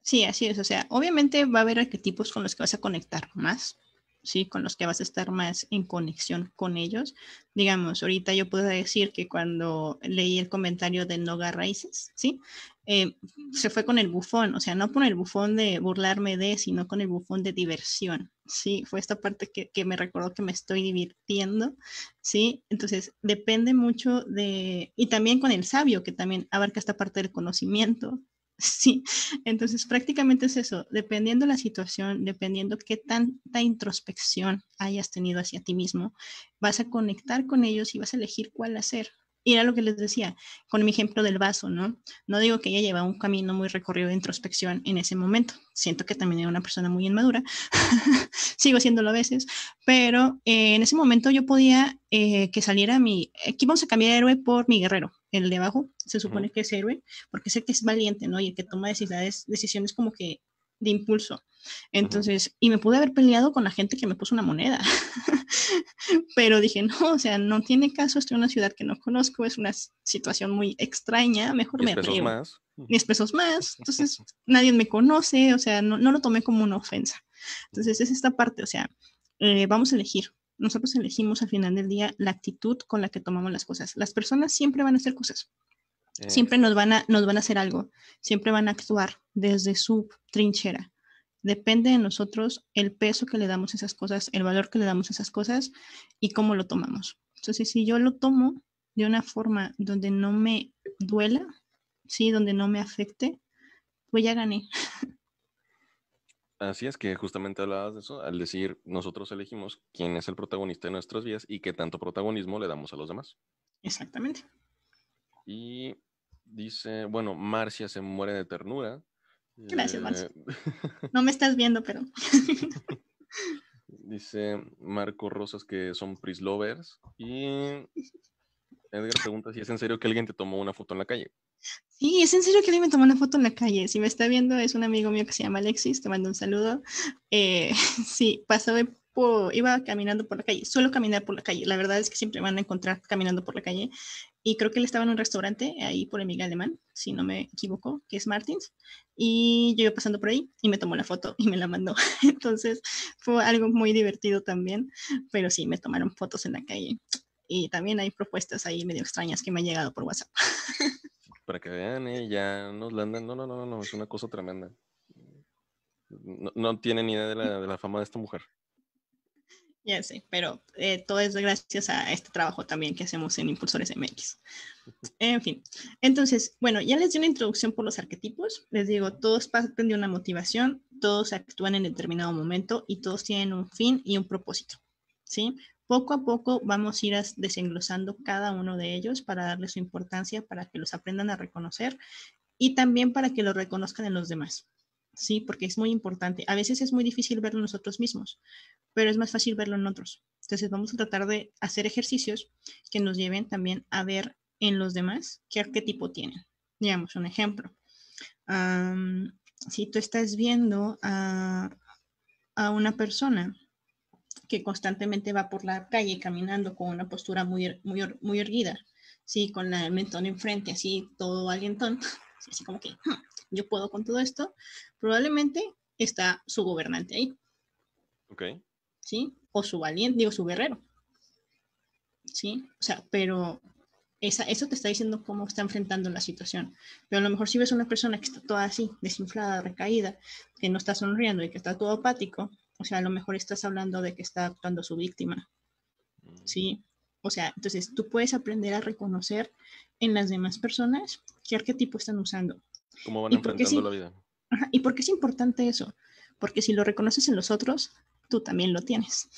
Sí, así es. O sea, obviamente va a haber arquetipos con los que vas a conectar más, ¿sí? Con los que vas a estar más en conexión con ellos. Digamos, ahorita yo puedo decir que cuando leí el comentario de Noga Raíces, ¿sí? Eh, se fue con el bufón, o sea, no con el bufón de burlarme de, sino con el bufón de diversión, ¿sí? Fue esta parte que, que me recordó que me estoy divirtiendo, ¿sí? Entonces, depende mucho de, y también con el sabio, que también abarca esta parte del conocimiento, Sí, entonces prácticamente es eso, dependiendo la situación, dependiendo qué tanta introspección hayas tenido hacia ti mismo, vas a conectar con ellos y vas a elegir cuál hacer, y era lo que les decía, con mi ejemplo del vaso, ¿no? No digo que ella llevaba un camino muy recorrido de introspección en ese momento. Siento que también era una persona muy inmadura, sigo haciéndolo a veces, pero eh, en ese momento yo podía eh, que saliera mi... Aquí vamos a cambiar de héroe por mi guerrero, el de abajo, se supone que es héroe, porque sé que es valiente, ¿no? Y el que toma decisiones, decisiones como que de impulso. Entonces, y me pude haber peleado con la gente que me puso una moneda, pero dije, no, o sea, no tiene caso, estoy en una ciudad que no conozco, es una situación muy extraña, mejor me atrevo. Más. pesos más, entonces nadie me conoce, o sea, no, no, lo tomé como una ofensa. Entonces, es esta parte, o sea, eh, vamos a elegir. Nosotros elegimos al final del día la actitud con la que tomamos las cosas. Las personas siempre van a hacer cosas. Eh, siempre nos van, a, nos van a hacer algo, siempre van a actuar desde su trinchera. Depende de nosotros el peso que le damos a esas cosas, el valor que le damos a esas cosas y cómo lo tomamos. Entonces, si yo lo tomo de una forma donde no me duela, ¿sí? donde no me afecte, pues ya gané. Así es que justamente hablabas de eso, al decir nosotros elegimos quién es el protagonista de nuestras vidas y qué tanto protagonismo le damos a los demás. Exactamente. Y dice, bueno, Marcia se muere de ternura. Gracias, eh, Marcia. no me estás viendo, pero. dice Marco Rosas que son Pris Lovers. Y Edgar pregunta si es en serio que alguien te tomó una foto en la calle. Sí, es en serio que alguien me tomó una foto en la calle. Si me está viendo, es un amigo mío que se llama Alexis, te mando un saludo. Eh, sí, pasaba iba caminando por la calle, suelo caminar por la calle, la verdad es que siempre me van a encontrar caminando por la calle y creo que él estaba en un restaurante ahí por el Miguel Alemán, si no me equivoco, que es Martins, y yo iba pasando por ahí y me tomó la foto y me la mandó. Entonces fue algo muy divertido también, pero sí, me tomaron fotos en la calle. Y también hay propuestas ahí medio extrañas que me han llegado por WhatsApp. Para que vean, eh, ya nos la No, no, no, no, es una cosa tremenda. No, no ni idea de la fama de esta mujer. Ya sé, pero eh, todo es gracias a este trabajo también que hacemos en Impulsores MX. En fin, entonces, bueno, ya les di una introducción por los arquetipos. Les digo, todos pasan de una motivación, todos actúan en determinado momento y todos tienen un fin y un propósito. ¿Sí? Poco a poco vamos a ir desenglosando cada uno de ellos para darle su importancia, para que los aprendan a reconocer y también para que los reconozcan en los demás. Sí, porque es muy importante. A veces es muy difícil verlo nosotros mismos, pero es más fácil verlo en otros. Entonces vamos a tratar de hacer ejercicios que nos lleven también a ver en los demás qué arquetipo tienen. Digamos, un ejemplo. si tú estás viendo a, una persona que constantemente va por la calle caminando con una postura muy, muy, muy erguida, ¿sí? con el mentón enfrente, así todo alientón, así como que hmm, yo puedo con todo esto, probablemente está su gobernante ahí. Okay. ¿sí? O su valiente, digo, su guerrero. ¿Sí? O sea, pero eso te está diciendo cómo está enfrentando la situación. Pero a lo mejor si ves una persona que está toda así, desinflada, recaída, que no está sonriendo y que está todo apático, o sea, a lo mejor estás hablando de que está actuando su víctima. ¿Sí? O sea, entonces tú puedes aprender a reconocer en las demás personas qué arquetipo están usando. ¿Cómo van enfrentando la vida? ¿Y por qué es importante eso? Porque si lo reconoces en los otros, tú también lo tienes.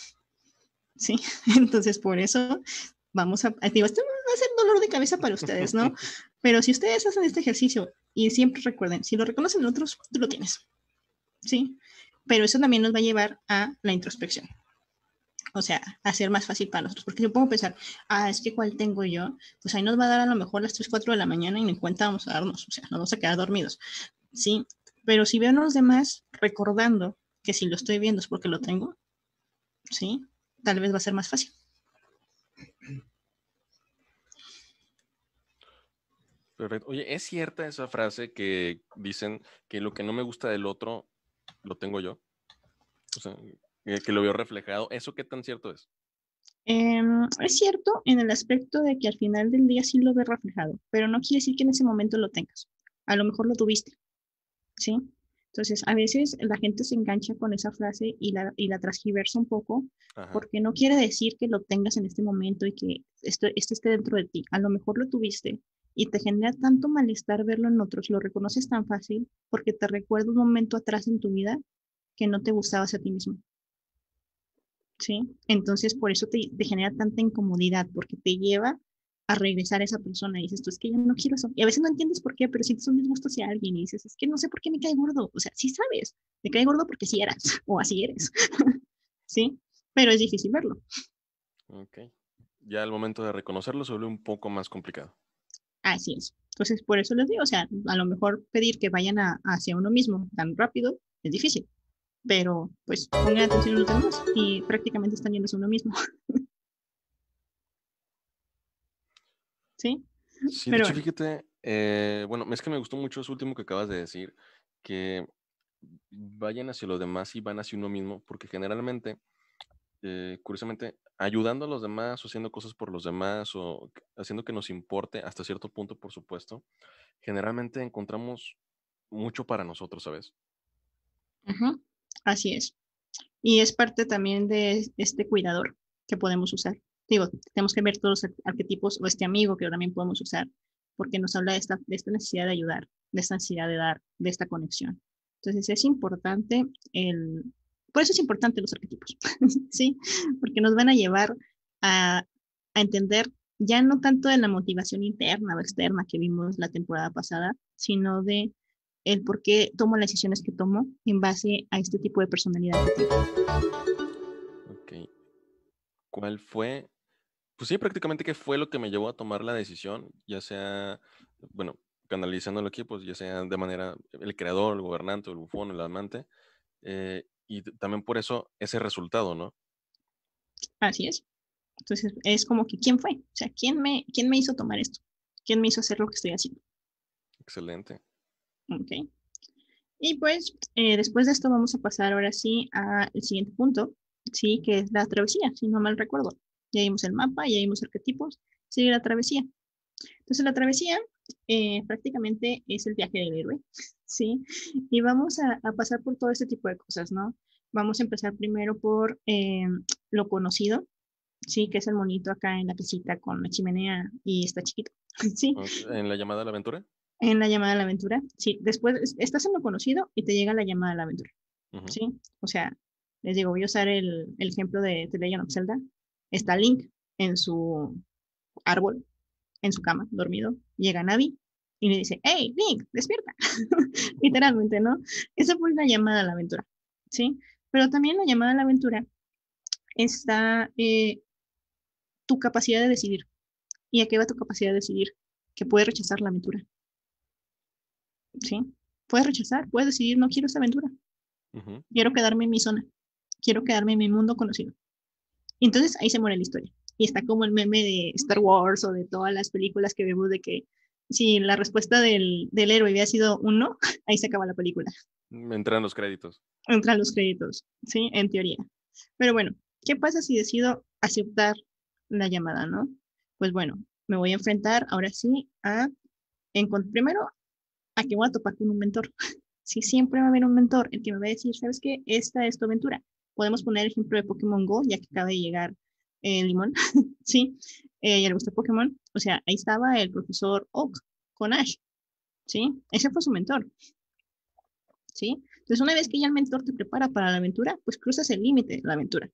¿Sí? Entonces, por eso vamos a, eh, digo, esto va a ser dolor de cabeza para ustedes, ¿no? Pero si ustedes hacen este ejercicio y siempre recuerden, si lo reconocen otros, tú lo tienes, ¿sí? Pero eso también nos va a llevar a la introspección. O sea, a ser más fácil para nosotros. Porque yo puedo pensar, ah, es que cuál tengo yo, pues ahí nos va a dar a lo mejor las 3, 4 de la mañana y ni cuenta vamos a darnos, o sea, nos vamos a quedar dormidos, ¿sí? Pero si veo a los demás recordando que si lo estoy viendo es porque lo tengo, ¿sí? Tal vez va a ser más fácil. Perfecto. Oye, ¿es cierta esa frase que dicen que lo que no me gusta del otro lo tengo yo? O sea, que lo veo reflejado. ¿Eso qué tan cierto es? Em, es cierto en el aspecto de que al final del día sí lo ve reflejado, pero no quiere decir que en ese momento lo tengas. A lo mejor lo tuviste, ¿sí? Entonces, a veces la gente se engancha con esa frase y la, y transgiversa un poco, porque no quiere decir que lo tengas en este momento y que esto, esto esté dentro de ti. A lo mejor lo tuviste y te genera tanto malestar verlo en otros, lo reconoces tan fácil porque te recuerda un momento atrás en tu vida que no te gustabas a ti mismo. ¿Sí? Entonces, por eso te genera tanta incomodidad, porque te lleva a regresar a esa persona y dices, tú es que yo no quiero eso. Y a veces no entiendes por qué, pero sientes un disgusto hacia alguien y dices, es que no sé por qué me cae gordo. O sea, sí sabes, me cae gordo porque sí eras o así eres. ¿Sí? Pero es difícil verlo. Ok. Ya al momento de reconocerlo se vuelve un poco más complicado. Así es. Entonces, por eso les digo, o sea, a lo mejor pedir que vayan hacia uno mismo tan rápido es difícil, pero pues pongan atención a los demás y prácticamente están viendo a uno mismo. ¿sí? Sí, Pero fíjate, eh, bueno, es que me gustó mucho eso último que acabas de decir, que vayan hacia los demás y van hacia uno mismo, porque generalmente, eh, curiosamente, ayudando a los demás o haciendo cosas por los demás o haciendo que nos importe hasta cierto punto, por supuesto, generalmente encontramos mucho para nosotros, ¿sabes? Así es. Y es parte también de este cuidador que podemos usar digo, tenemos que ver todos los arquetipos o este amigo que también podemos usar, porque nos habla de esta, de esta necesidad de ayudar, de esta necesidad de dar, de esta conexión. Entonces es importante el... Por eso es importante los arquetipos, ¿sí? Porque nos van a llevar a, a entender ya no tanto de la motivación interna o externa que vimos la temporada pasada, sino de el por qué tomo las decisiones que tomo en base a este tipo de personalidad ¿Cuál fue pues sí, prácticamente que fue lo que me llevó a tomar la decisión, ya sea, bueno, canalizándolo aquí, pues ya sea de manera el creador, el gobernante, el bufón, el amante, eh, y también por eso ese resultado, ¿no? Así es. Entonces es como que quién fue, o sea, quién me, quién me hizo tomar esto, quién me hizo hacer lo que estoy haciendo. Excelente. Ok. Y pues eh, después de esto vamos a pasar ahora sí al siguiente punto, sí, que es la travesía, si no mal recuerdo ya vimos el mapa, ya vimos arquetipos, sigue la travesía. Entonces la travesía eh, prácticamente es el viaje del héroe, ¿sí? Y vamos a, pasar por todo este tipo de cosas, ¿no? Vamos a empezar primero por em, lo conocido, ¿sí? Que es el monito acá en la casita con la chimenea y está chiquito, ¿sí? ¿En la llamada a la aventura? En la llamada a la aventura, sí. Después estás en lo conocido y te llega la llamada a la aventura, ¿sí? O sea, les digo, voy a usar el, el ejemplo de The Legend of Zelda, Está Link en su árbol, en su cama, dormido. Llega Navi y le dice, hey, Link, despierta. Literalmente, ¿no? Esa fue la llamada a la aventura, ¿sí? Pero también la llamada a la aventura está eh, tu capacidad de decidir. ¿Y a qué va tu capacidad de decidir? Que puedes rechazar la aventura. ¿Sí? Puedes rechazar, puedes decidir, no quiero esta aventura. Quiero quedarme en mi zona. Quiero quedarme en mi mundo conocido. Entonces ahí se muere la historia. Y está como el meme de Star Wars o de todas las películas que vemos de que si la respuesta del, héroe había sido un no, ahí se acaba la película. Entran los créditos. Entran los créditos, sí, en teoría. Pero bueno, ¿qué pasa si decido aceptar la llamada, no? Pues bueno, me voy a enfrentar ahora sí a, primero, a que voy a topar con un mentor. Si siempre va a haber un mentor, el que me va a decir, ¿sabes qué? Esta es tu aventura. Podemos poner el ejemplo de Pokémon Go, ya que acaba de llegar eh, Limón, ¿sí? Eh, ya le gusta Pokémon. O sea, ahí estaba el profesor Oak con Ash, ¿sí? Ese fue su mentor, ¿sí? Entonces, una vez que ya el mentor te prepara para la aventura, pues cruzas el límite de la aventura,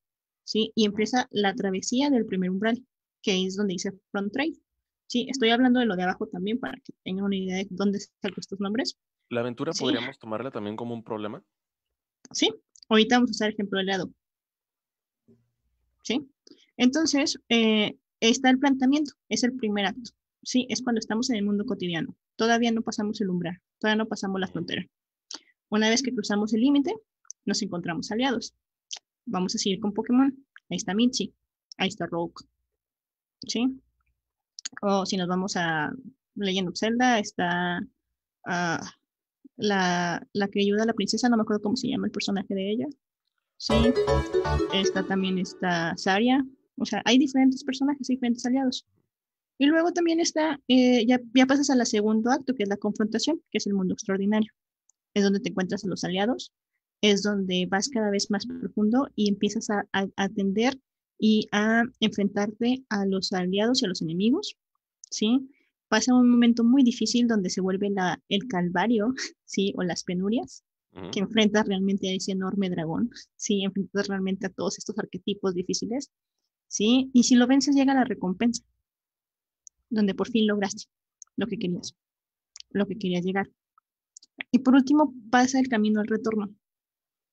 ¿sí? Y empieza la travesía del primer umbral, que es donde dice Front Trail. Sí, estoy hablando de lo de abajo también para que tengan una idea de dónde están estos nombres. ¿La aventura podríamos tomarla también como un problema? Sí, Ahorita vamos a usar ejemplo de lado ¿Sí? Entonces, eh, está el planteamiento, es el primer acto. Sí, es cuando estamos en el mundo cotidiano. Todavía no pasamos el umbral, todavía no pasamos la frontera. Una vez que cruzamos el límite, nos encontramos aliados. Vamos a seguir con Pokémon. Ahí está Michi, ahí está Rogue. ¿Sí? O si nos vamos a leyendo Zelda, está ah, la, que ayuda a la princesa, no me acuerdo cómo se llama el personaje de ella. Sí, está también está Saria. O sea, hay diferentes personajes, y diferentes aliados. Y luego también está, eh, ya, ya pasas al segundo acto, que es la confrontación, que es el mundo extraordinario. Es donde te encuentras a los aliados, es donde vas cada vez más profundo y empiezas a, a atender y a enfrentarte a los aliados y a los enemigos, ¿sí? pasa un momento muy difícil donde se vuelve el calvario, ¿sí? O las penurias, que enfrentas realmente a ese enorme dragón, ¿sí? Enfrentas realmente a todos estos arquetipos difíciles, ¿sí? Y si lo vences llega la recompensa, donde por fin lograste lo que querías, lo que querías llegar. Y por último pasa el camino al retorno,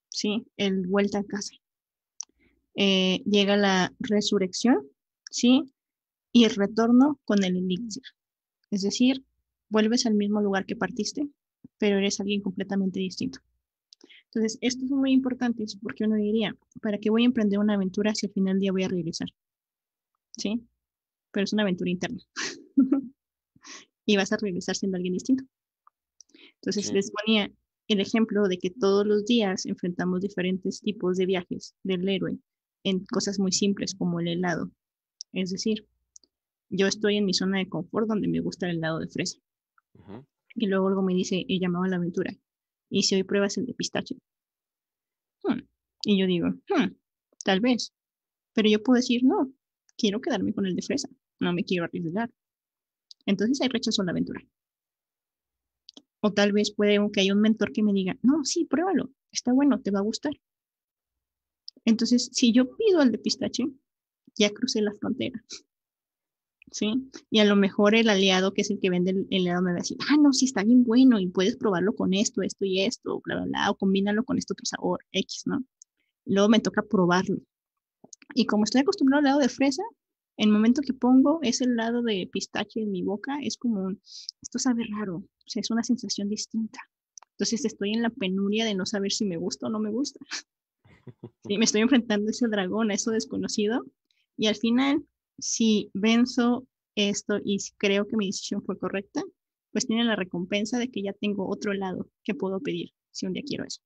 ¿sí? El vuelta a casa. Eh, llega la resurrección, ¿sí? Y el retorno con el elixir. Es decir, vuelves al mismo lugar que partiste, pero eres alguien completamente distinto. Entonces, esto es muy importante, porque uno diría, ¿para qué voy a emprender una aventura si al final del día voy a regresar? ¿Sí? Pero es una aventura interna. y vas a regresar siendo alguien distinto. Entonces, les ponía el ejemplo de que todos los días enfrentamos diferentes tipos de viajes del héroe en cosas muy simples como el helado. Es decir, yo estoy en mi zona de confort donde me gusta el helado de fresa. Y luego algo me dice, he llamado a la aventura. ¿Y si hoy pruebas el de pistache? Hmm. Y yo digo, hmm, tal vez. Pero yo puedo decir, no, quiero quedarme con el de fresa. No me quiero arriesgar. Entonces ahí rechazo la aventura. O tal vez puede que haya un mentor que me diga, no, sí, pruébalo. Está bueno, te va a gustar. Entonces, si yo pido el de pistache, ya crucé la frontera. ¿sí? Y a lo mejor el aliado, que es el que vende el, helado me va a decir, ah, no, sí está bien bueno y puedes probarlo con esto, esto y esto, o combínalo con este otro sabor, X, ¿no? Luego me toca probarlo. Y como estoy acostumbrado al lado de fresa, el momento que pongo ese lado de pistache en mi boca es como, esto sabe raro, o sea, es una sensación distinta. Entonces estoy en la penuria de no saber si me gusta o no me gusta. Y me estoy enfrentando a ese dragón, a eso desconocido. Y al final, si venzo esto y creo que mi decisión fue correcta, pues tiene la recompensa de que ya tengo otro lado que puedo pedir si un día quiero eso.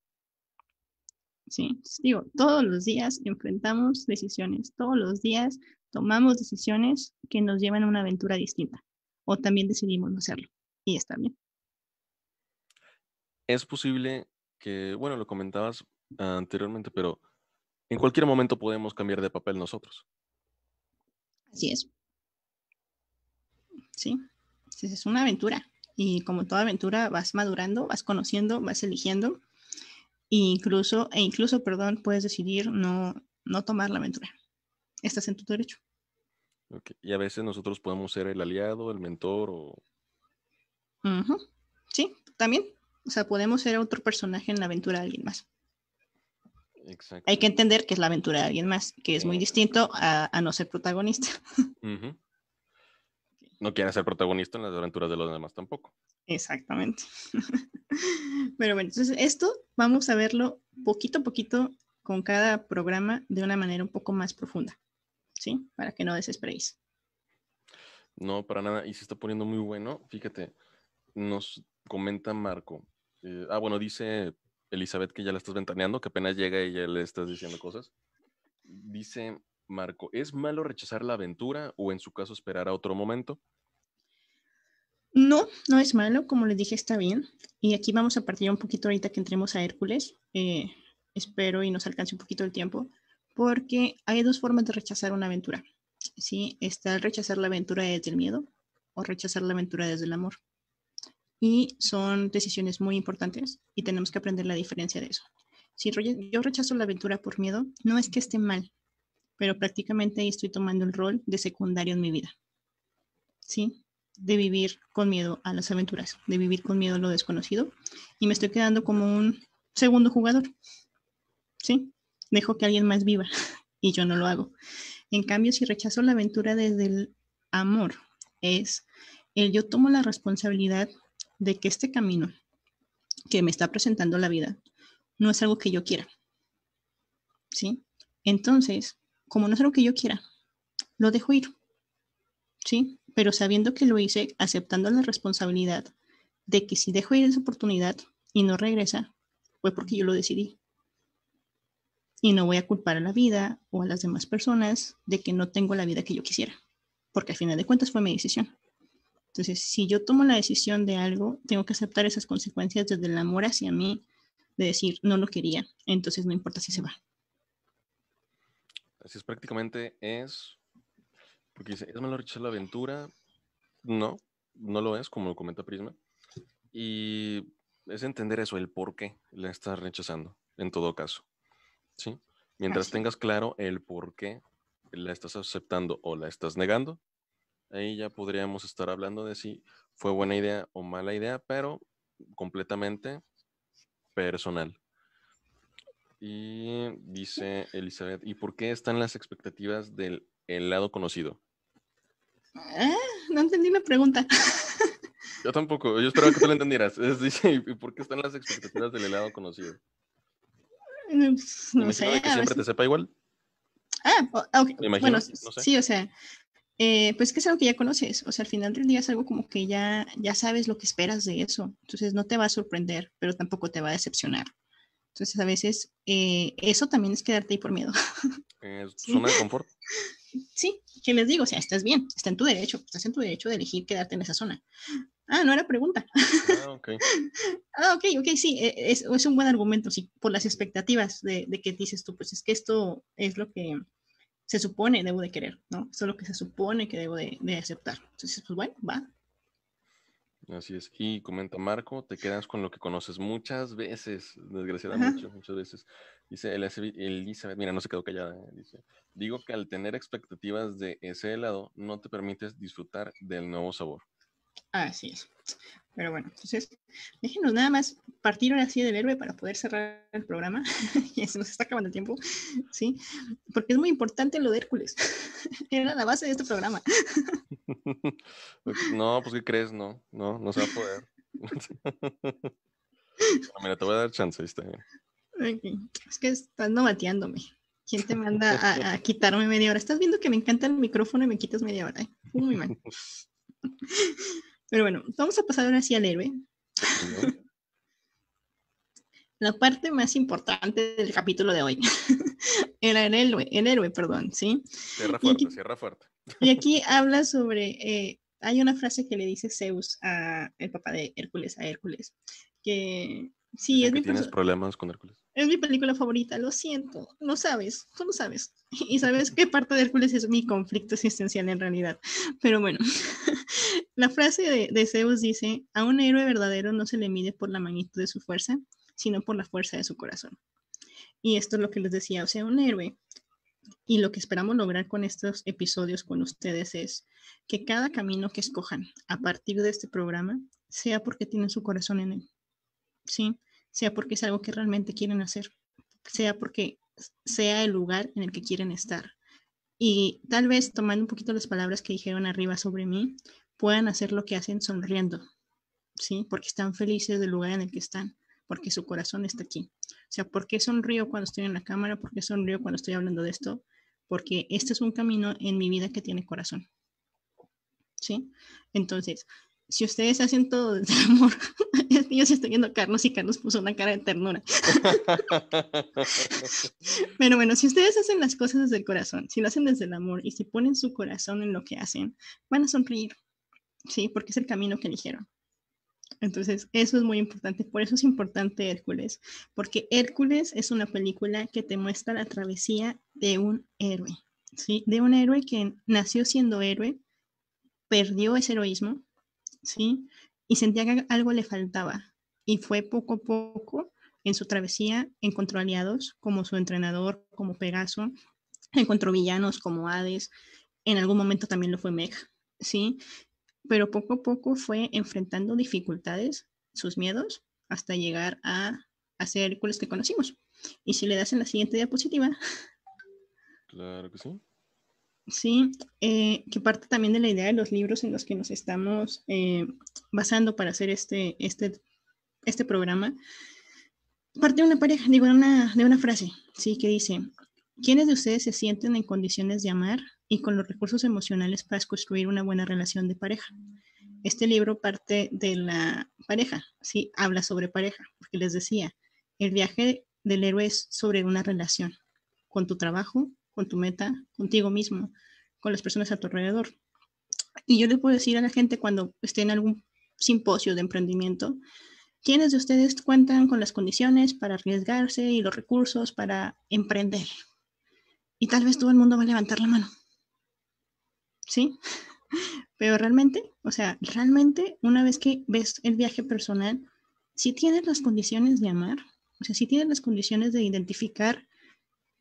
Sí, digo, todos los días enfrentamos decisiones, todos los días tomamos decisiones que nos llevan a una aventura distinta o también decidimos no hacerlo y está bien. Es posible que, bueno, lo comentabas anteriormente, pero en cualquier momento podemos cambiar de papel nosotros. Así es. Sí, es una aventura. Y como toda aventura, vas madurando, vas conociendo, vas eligiendo. E incluso, e incluso, perdón, puedes decidir no, no tomar la aventura. Estás en tu derecho. Y a veces nosotros podemos ser el aliado, el mentor o... Sí, también. O sea, podemos ser otro personaje en la aventura de alguien más. Hay que entender que es la aventura de alguien más, que es muy distinto a, no ser protagonista. No quieren ser protagonista en las aventuras de los demás tampoco. Exactamente. Pero bueno, entonces esto vamos a verlo poquito a poquito con cada programa de una manera un poco más profunda, ¿sí? Para que no desesperéis. No, para nada. Y se está poniendo muy bueno. Fíjate, nos comenta Marco. Eh, ah, bueno, dice Elizabeth, que ya la estás ventaneando, que apenas llega y ya le estás diciendo cosas. Dice Marco, ¿es malo rechazar la aventura o en su caso esperar a otro momento? No, no es malo, como les dije, está bien. Y aquí vamos a partir un poquito ahorita que entremos a Hércules. Eh, espero y nos alcance un poquito el tiempo, porque hay dos formas de rechazar una aventura. ¿sí? Está el rechazar la aventura desde el miedo o rechazar la aventura desde el amor y son decisiones muy importantes y tenemos que aprender la diferencia de eso. Si yo rechazo la aventura por miedo, no es que esté mal, pero prácticamente estoy tomando el rol de secundario en mi vida. ¿Sí? De vivir con miedo a las aventuras, de vivir con miedo a lo desconocido y me estoy quedando como un segundo jugador. ¿Sí? Dejo que alguien más viva y yo no lo hago. En cambio, si rechazo la aventura desde el amor, es el yo tomo la responsabilidad de que este camino que me está presentando la vida no es algo que yo quiera. ¿Sí? Entonces, como no es algo que yo quiera, lo dejo ir. ¿Sí? Pero sabiendo que lo hice, aceptando la responsabilidad de que si dejo ir esa oportunidad y no regresa, fue porque yo lo decidí. Y no voy a culpar a la vida o a las demás personas de que no tengo la vida que yo quisiera, porque al final de cuentas fue mi decisión. Entonces, si yo tomo la decisión de algo, tengo que aceptar esas consecuencias desde el amor hacia mí, de decir, no lo quería, entonces no importa si se va. Así es, prácticamente es, porque dice, ¿es malo rechazar la aventura? No, no lo es, como lo comenta Prisma. Y es entender eso, el por qué la estás rechazando, en todo caso. ¿Sí? Mientras tengas claro el por qué la estás aceptando o la estás negando, ahí ya podríamos estar hablando de si fue buena idea o mala idea, pero completamente personal. Y dice Elizabeth, ¿y por qué están las expectativas del helado conocido? ¿Eh? No entendí la pregunta. Yo tampoco, yo esperaba que tú la entendieras. dice, ¿y por qué están las expectativas del helado conocido? Mm, pues, no, sé. ¿Que siempre te sepa igual? Ah, ok. Bueno, sí, o sea, eh, pues que es algo que ya conoces, o sea, al final del día es algo como que ya, ya sabes lo que esperas de eso, entonces no te va a sorprender, pero tampoco te va a decepcionar. Entonces a veces eh, eso también es quedarte ahí por miedo. Es eh, ¿Zona de confort? Sí, que les digo, o sea, estás bien, está en tu derecho, estás en tu derecho de elegir quedarte en esa zona. Ah, no era pregunta. Ah, ok. ah, ok, ok, sí, e, es, un buen argumento, sí, por las expectativas de, de que dices tú, pues es que esto es lo que se supone debo de querer, ¿no? Eso es lo que se supone que debo de, aceptar. Entonces, pues bueno, va. Así es. Y comenta Marco, te quedas con lo que conoces muchas veces, desgraciadamente, muchas veces. Dice Elizabeth, mira, no se quedó callada. ¿eh? Dice, digo que al tener expectativas de ese helado, no te permites disfrutar del nuevo sabor. Así es. Pero bueno, entonces, déjenos nada más partir ahora sí del héroe para poder cerrar el programa. y se nos está acabando el tiempo, ¿sí? Porque es muy importante lo de Hércules. Era la base de este programa. no, pues ¿qué crees? No, no, no se va a poder. mira, te voy a dar chance, ¿viste? Es que estás novateándome. ¿Quién te manda a, quitarme media hora? Estás viendo que me encanta el micrófono y me quitas media hora. Eh? Muy mal. Pero bueno, vamos a pasar ahora sí al héroe. La parte más importante del capítulo de hoy. Era el héroe, el héroe, perdón, ¿sí? Cierra fuerte, fuerte. Y aquí habla sobre, eh, hay una frase que le dice Zeus a el papá de Hércules, a Hércules, que Sí, es mi tienes problemas con Hércules. Es mi película favorita, lo siento. No sabes, tú no sabes. Y sabes qué parte de Hércules es mi conflicto existencial en realidad. Pero bueno, la frase de, de Zeus dice, a un héroe verdadero no se le mide por la magnitud de su fuerza, sino por la fuerza de su corazón. Y esto es lo que les decía, o sea, un héroe. Y lo que esperamos lograr con estos episodios con ustedes es que cada camino que escojan a partir de este programa sea porque tienen su corazón en él ¿sí? Sea porque es algo que realmente quieren hacer, sea porque sea el lugar en el que quieren estar. Y tal vez tomando un poquito las palabras que dijeron arriba sobre mí, puedan hacer lo que hacen sonriendo, ¿sí? Porque están felices del lugar en el que están, porque su corazón está aquí. O sea, ¿por qué sonrío cuando estoy en la cámara? ¿Por qué sonrío cuando estoy hablando de esto? Porque este es un camino en mi vida que tiene corazón. ¿Sí? Entonces, si ustedes hacen todo desde el amor, yo sí estoy viendo a Carlos y Carlos puso una cara de ternura. Pero bueno, si ustedes hacen las cosas desde el corazón, si lo hacen desde el amor y si ponen su corazón en lo que hacen, van a sonreír, ¿sí? Porque es el camino que eligieron. Entonces, eso es muy importante. Por eso es importante Hércules, porque Hércules es una película que te muestra la travesía de un héroe, ¿sí? De un héroe que nació siendo héroe, perdió ese heroísmo ¿sí? Y sentía que algo le faltaba. Y fue poco a poco en su travesía, encontró aliados como su entrenador, como Pegaso, encontró villanos como Hades, en algún momento también lo fue Meg, ¿sí? Pero poco a poco fue enfrentando dificultades, sus miedos, hasta llegar a hacer Hércules que conocimos. Y si le das en la siguiente diapositiva. Claro que sí. Sí, eh, que parte también de la idea de los libros en los que nos estamos eh, basando para hacer este, este, este, programa. Parte de una pareja, digo, una, frase, sí, que dice, ¿quiénes de ustedes se sienten en condiciones de amar y con los recursos emocionales para construir una buena relación de pareja? Este libro parte de la pareja, sí, habla sobre pareja, porque les decía, el viaje del héroe es sobre una relación con tu trabajo, con tu meta, contigo mismo, con las personas a tu alrededor. Y yo le puedo decir a la gente cuando esté en algún simposio de emprendimiento, ¿quiénes de ustedes cuentan con las condiciones para arriesgarse y los recursos para emprender? Y tal vez todo el mundo va a levantar la mano. ¿Sí? Pero realmente, o sea, realmente una vez que ves el viaje personal, si tienes las condiciones de amar, o sea, si tienes las condiciones de identificar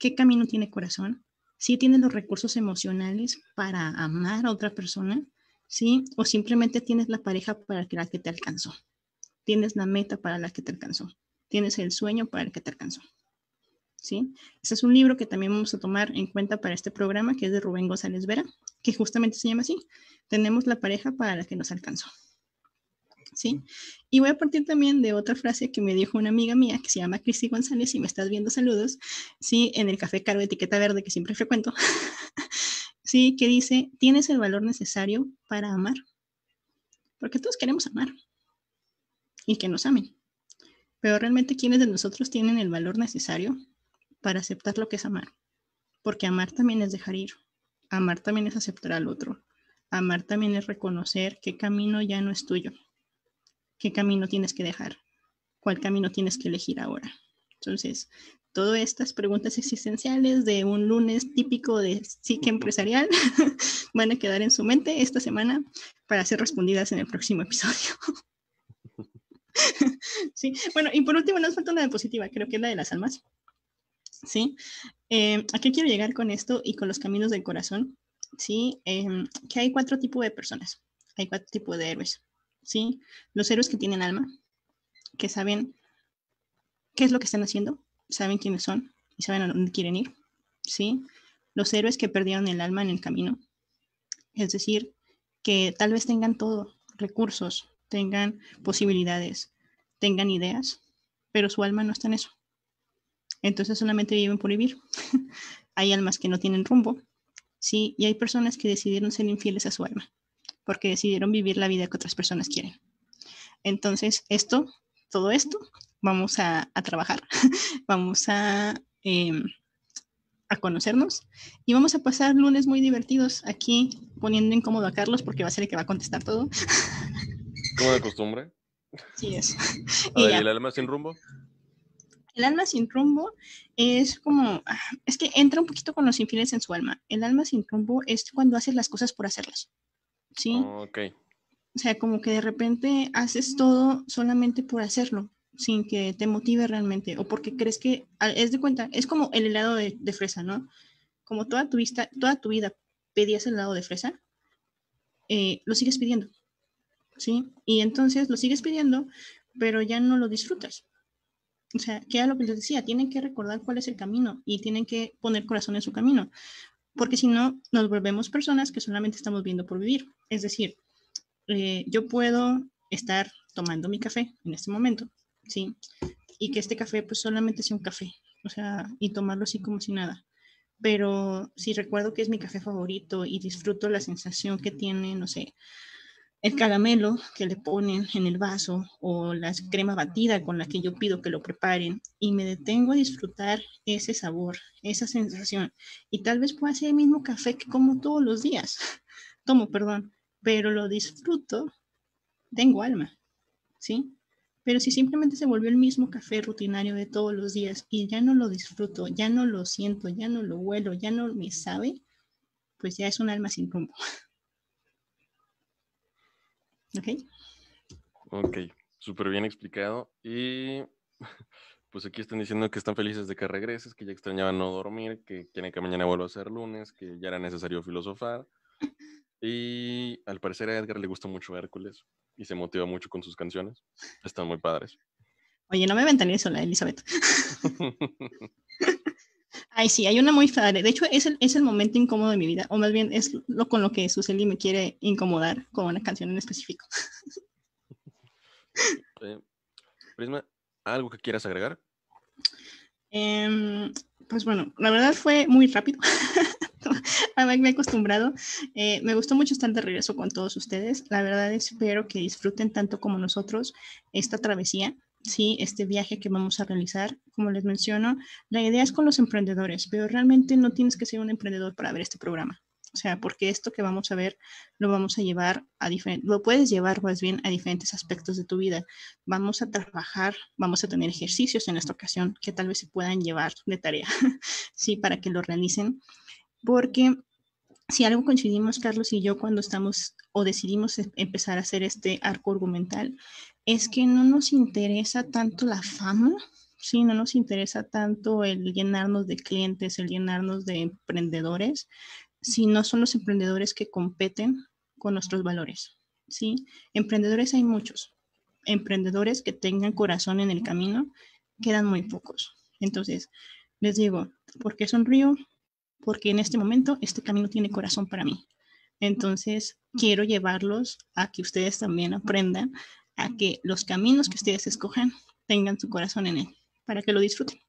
¿Qué camino tiene corazón? si tienes los recursos emocionales para amar a otra persona? ¿Sí? ¿O simplemente tienes la pareja para la que te alcanzó? ¿Tienes la meta para la que te alcanzó? ¿Tienes el sueño para el que te alcanzó? ¿Sí? Ese es un libro que también vamos a tomar en cuenta para este programa, que es de Rubén González Vera, que justamente se llama así, Tenemos la pareja para la que nos alcanzó. ¿sí? Y voy a partir también de otra frase que me dijo una amiga mía que se llama Cristi González, y me estás viendo, saludos, ¿sí? En el café caro etiqueta verde que siempre frecuento, ¿sí? Que dice, tienes el valor necesario para amar, porque todos queremos amar y que nos amen, pero realmente quiénes de nosotros tienen el valor necesario para aceptar lo que es amar, porque amar también es dejar ir, amar también es aceptar al otro, Amar también es reconocer que camino ya no es tuyo, qué camino tienes que dejar, cuál camino tienes que elegir ahora. Entonces, todas estas preguntas existenciales de un lunes típico de psique empresarial van a quedar en su mente esta semana para ser respondidas en el próximo episodio. sí, bueno, y por último nos falta una diapositiva, creo que es la de las almas. Sí, eh, ¿a qué quiero llegar con esto y con los caminos del corazón? Sí, em, que hay cuatro tipos de personas, hay cuatro tipos de héroes. ¿sí? Los héroes que tienen alma, que saben qué es lo que están haciendo, saben quiénes son y saben a dónde quieren ir, ¿sí? Los héroes que perdieron el alma en el camino, es decir, que tal vez tengan todo, recursos, tengan posibilidades, tengan ideas, pero su alma no está en eso. Entonces solamente viven por vivir. hay almas que no tienen rumbo, ¿sí? Y hay personas que decidieron ser infieles a su alma porque decidieron vivir la vida que otras personas quieren. Entonces, esto, todo esto, vamos a, trabajar, vamos a, em, a conocernos y vamos a pasar lunes muy divertidos aquí poniendo incómodo a Carlos porque va a ser el que va a contestar todo. Como de costumbre. Sí, es. y ¿El alma sin rumbo? El alma sin rumbo es como, ah, es que entra un poquito con los infieles en su alma. El alma sin rumbo es cuando haces las cosas por hacerlas. ¿sí? Ah, o sea, como que de repente haces todo solamente por hacerlo, sin que te motive realmente, o porque crees que, es de cuenta, es como el helado de, fresa, ¿no? Como toda tu, vista, toda tu vida pedías el helado de fresa, eh, lo sigues pidiendo, ¿sí? Y entonces lo sigues pidiendo, pero ya no lo disfrutas. O sea, que era lo que les decía, tienen que recordar cuál es el camino y tienen que poner corazón en su camino porque si no, nos volvemos personas que solamente estamos viendo por vivir. Es decir, eh, yo puedo estar tomando mi café en este momento, ¿sí? Y que este café pues solamente sea un café, o sea, y tomarlo así como si nada. Pero si recuerdo que es mi café favorito y disfruto la sensación que tiene, no sé, el caramelo que le ponen en el vaso o la crema batida con la que yo pido que lo preparen y me detengo a disfrutar ese sabor, esa sensación. Y tal vez pueda ser el mismo café que como todos los días, tomo, perdón, pero lo disfruto, tengo alma, ¿sí? Pero si simplemente se volvió el mismo café rutinario de todos los días y ya no lo disfruto, ya no lo siento, ya no lo huelo, ya no me sabe, pues ya es un alma sin rumbo. Ok. Ok, súper bien explicado. Y pues aquí están diciendo que están felices de que regreses, que ya extrañaban no dormir, que quieren que mañana vuelva a ser lunes, que ya era necesario filosofar. Y al parecer a Edgar le gusta mucho Hércules y se motiva mucho con sus canciones. Están muy padres. Oye, no me ventanees ¿eh, sola, Elizabeth. Ay, sí, hay una muy padre. De hecho, es el, momento incómodo de mi vida, o más bien es lo con lo que Suseli me quiere incomodar con una canción en específico. Eh, Prisma, ¿algo que quieras agregar? Em, pues bueno, la verdad fue muy rápido. me he acostumbrado. Eh, me gustó mucho estar de regreso con todos ustedes. La verdad espero que disfruten tanto como nosotros esta travesía. ¿sí? este viaje que vamos a realizar. Como les menciono, la idea es con los emprendedores, pero realmente no tienes que ser un emprendedor para ver este programa. O sea, porque esto que vamos a ver lo vamos a llevar a diferentes, lo puedes llevar más bien a diferentes aspectos de tu vida. Vamos a trabajar, vamos a tener ejercicios en esta ocasión que tal vez se puedan llevar de tarea, sí, para que lo realicen. Porque si algo coincidimos, Carlos y yo, cuando estamos o decidimos em-, empezar a hacer este arco argumental, es que no nos interesa tanto la fama, si no nos interesa tanto el llenarnos de clientes, el llenarnos de emprendedores, si no son los emprendedores que competen con nuestros valores, sí. Emprendedores hay muchos, emprendedores que tengan corazón en el camino, quedan muy pocos. Entonces, les digo, ¿por qué sonrío? Porque en este momento este camino tiene corazón para mí. Entonces, quiero llevarlos a que ustedes también aprendan que los caminos que ustedes escojan tengan su corazón en él, para que lo disfruten.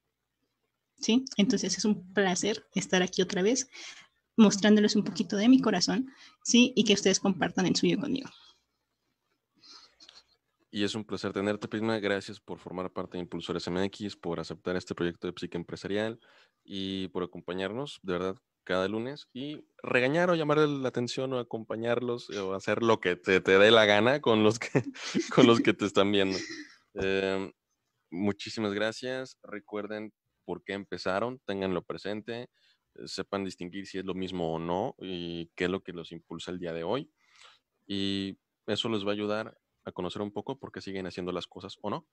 ¿Sí? Entonces es un placer estar aquí otra vez mostrándoles un poquito de mi corazón, ¿sí? Y que ustedes compartan el suyo conmigo. Y es un placer tenerte, Prisma. Gracias por formar parte de Impulsores MX, por aceptar este proyecto de psique empresarial y por acompañarnos. De verdad, cada lunes y regañar o llamar la atención o acompañarlos o hacer lo que te, dé la gana con los que, con los que te están viendo. Em, muchísimas gracias. Recuerden por qué empezaron, tenganlo presente, eh, sepan distinguir si es lo mismo o no y qué es lo que los impulsa el día de hoy. Y eso les va a ayudar a conocer un poco por qué siguen haciendo las cosas o no.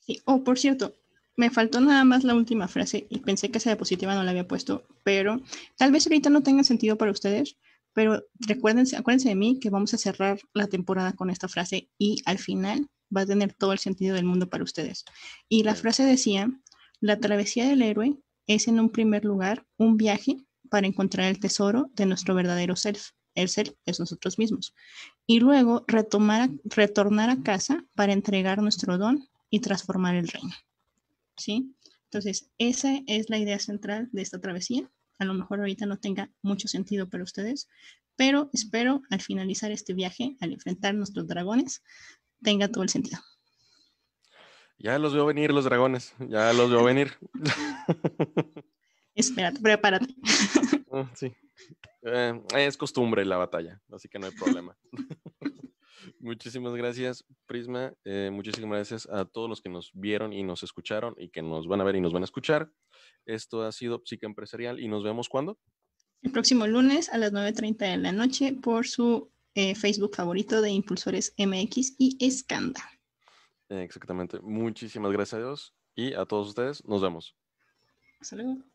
Sí, oh, por cierto, me faltó nada más la última frase y pensé que esa diapositiva no la había puesto, pero tal vez ahorita no tenga sentido para ustedes, pero recuérdense acuérdense de mí que vamos a cerrar la temporada con esta frase y al final va a tener todo el sentido del mundo para ustedes. Y la frase decía, la travesía del héroe es en un primer lugar un viaje para encontrar el tesoro de nuestro verdadero self. El self es nosotros mismos. Y luego retomar, retornar a casa para entregar nuestro don y transformar el reino. ¿sí? Entonces, esa es la idea central de esta travesía. A lo mejor ahorita no tenga mucho sentido para ustedes, pero espero al finalizar este viaje, al enfrentar nuestros dragones, tenga todo el sentido. Ya los veo venir los dragones, ya los veo venir. Espérate, prepárate. Ah, sí. Eh, es costumbre la batalla, así que no hay problema. Muchísimas gracias, Prisma. Eh, muchísimas gracias a todos los que nos vieron y nos escucharon y que nos van a ver y nos van a escuchar. Esto ha sido Psica Empresarial y nos vemos cuando. El próximo lunes a las 9.30 de la noche por su eh, Facebook favorito de Impulsores MX y Escanda. Exactamente. Muchísimas gracias a Dios y a todos ustedes. Nos vemos. Hasta luego.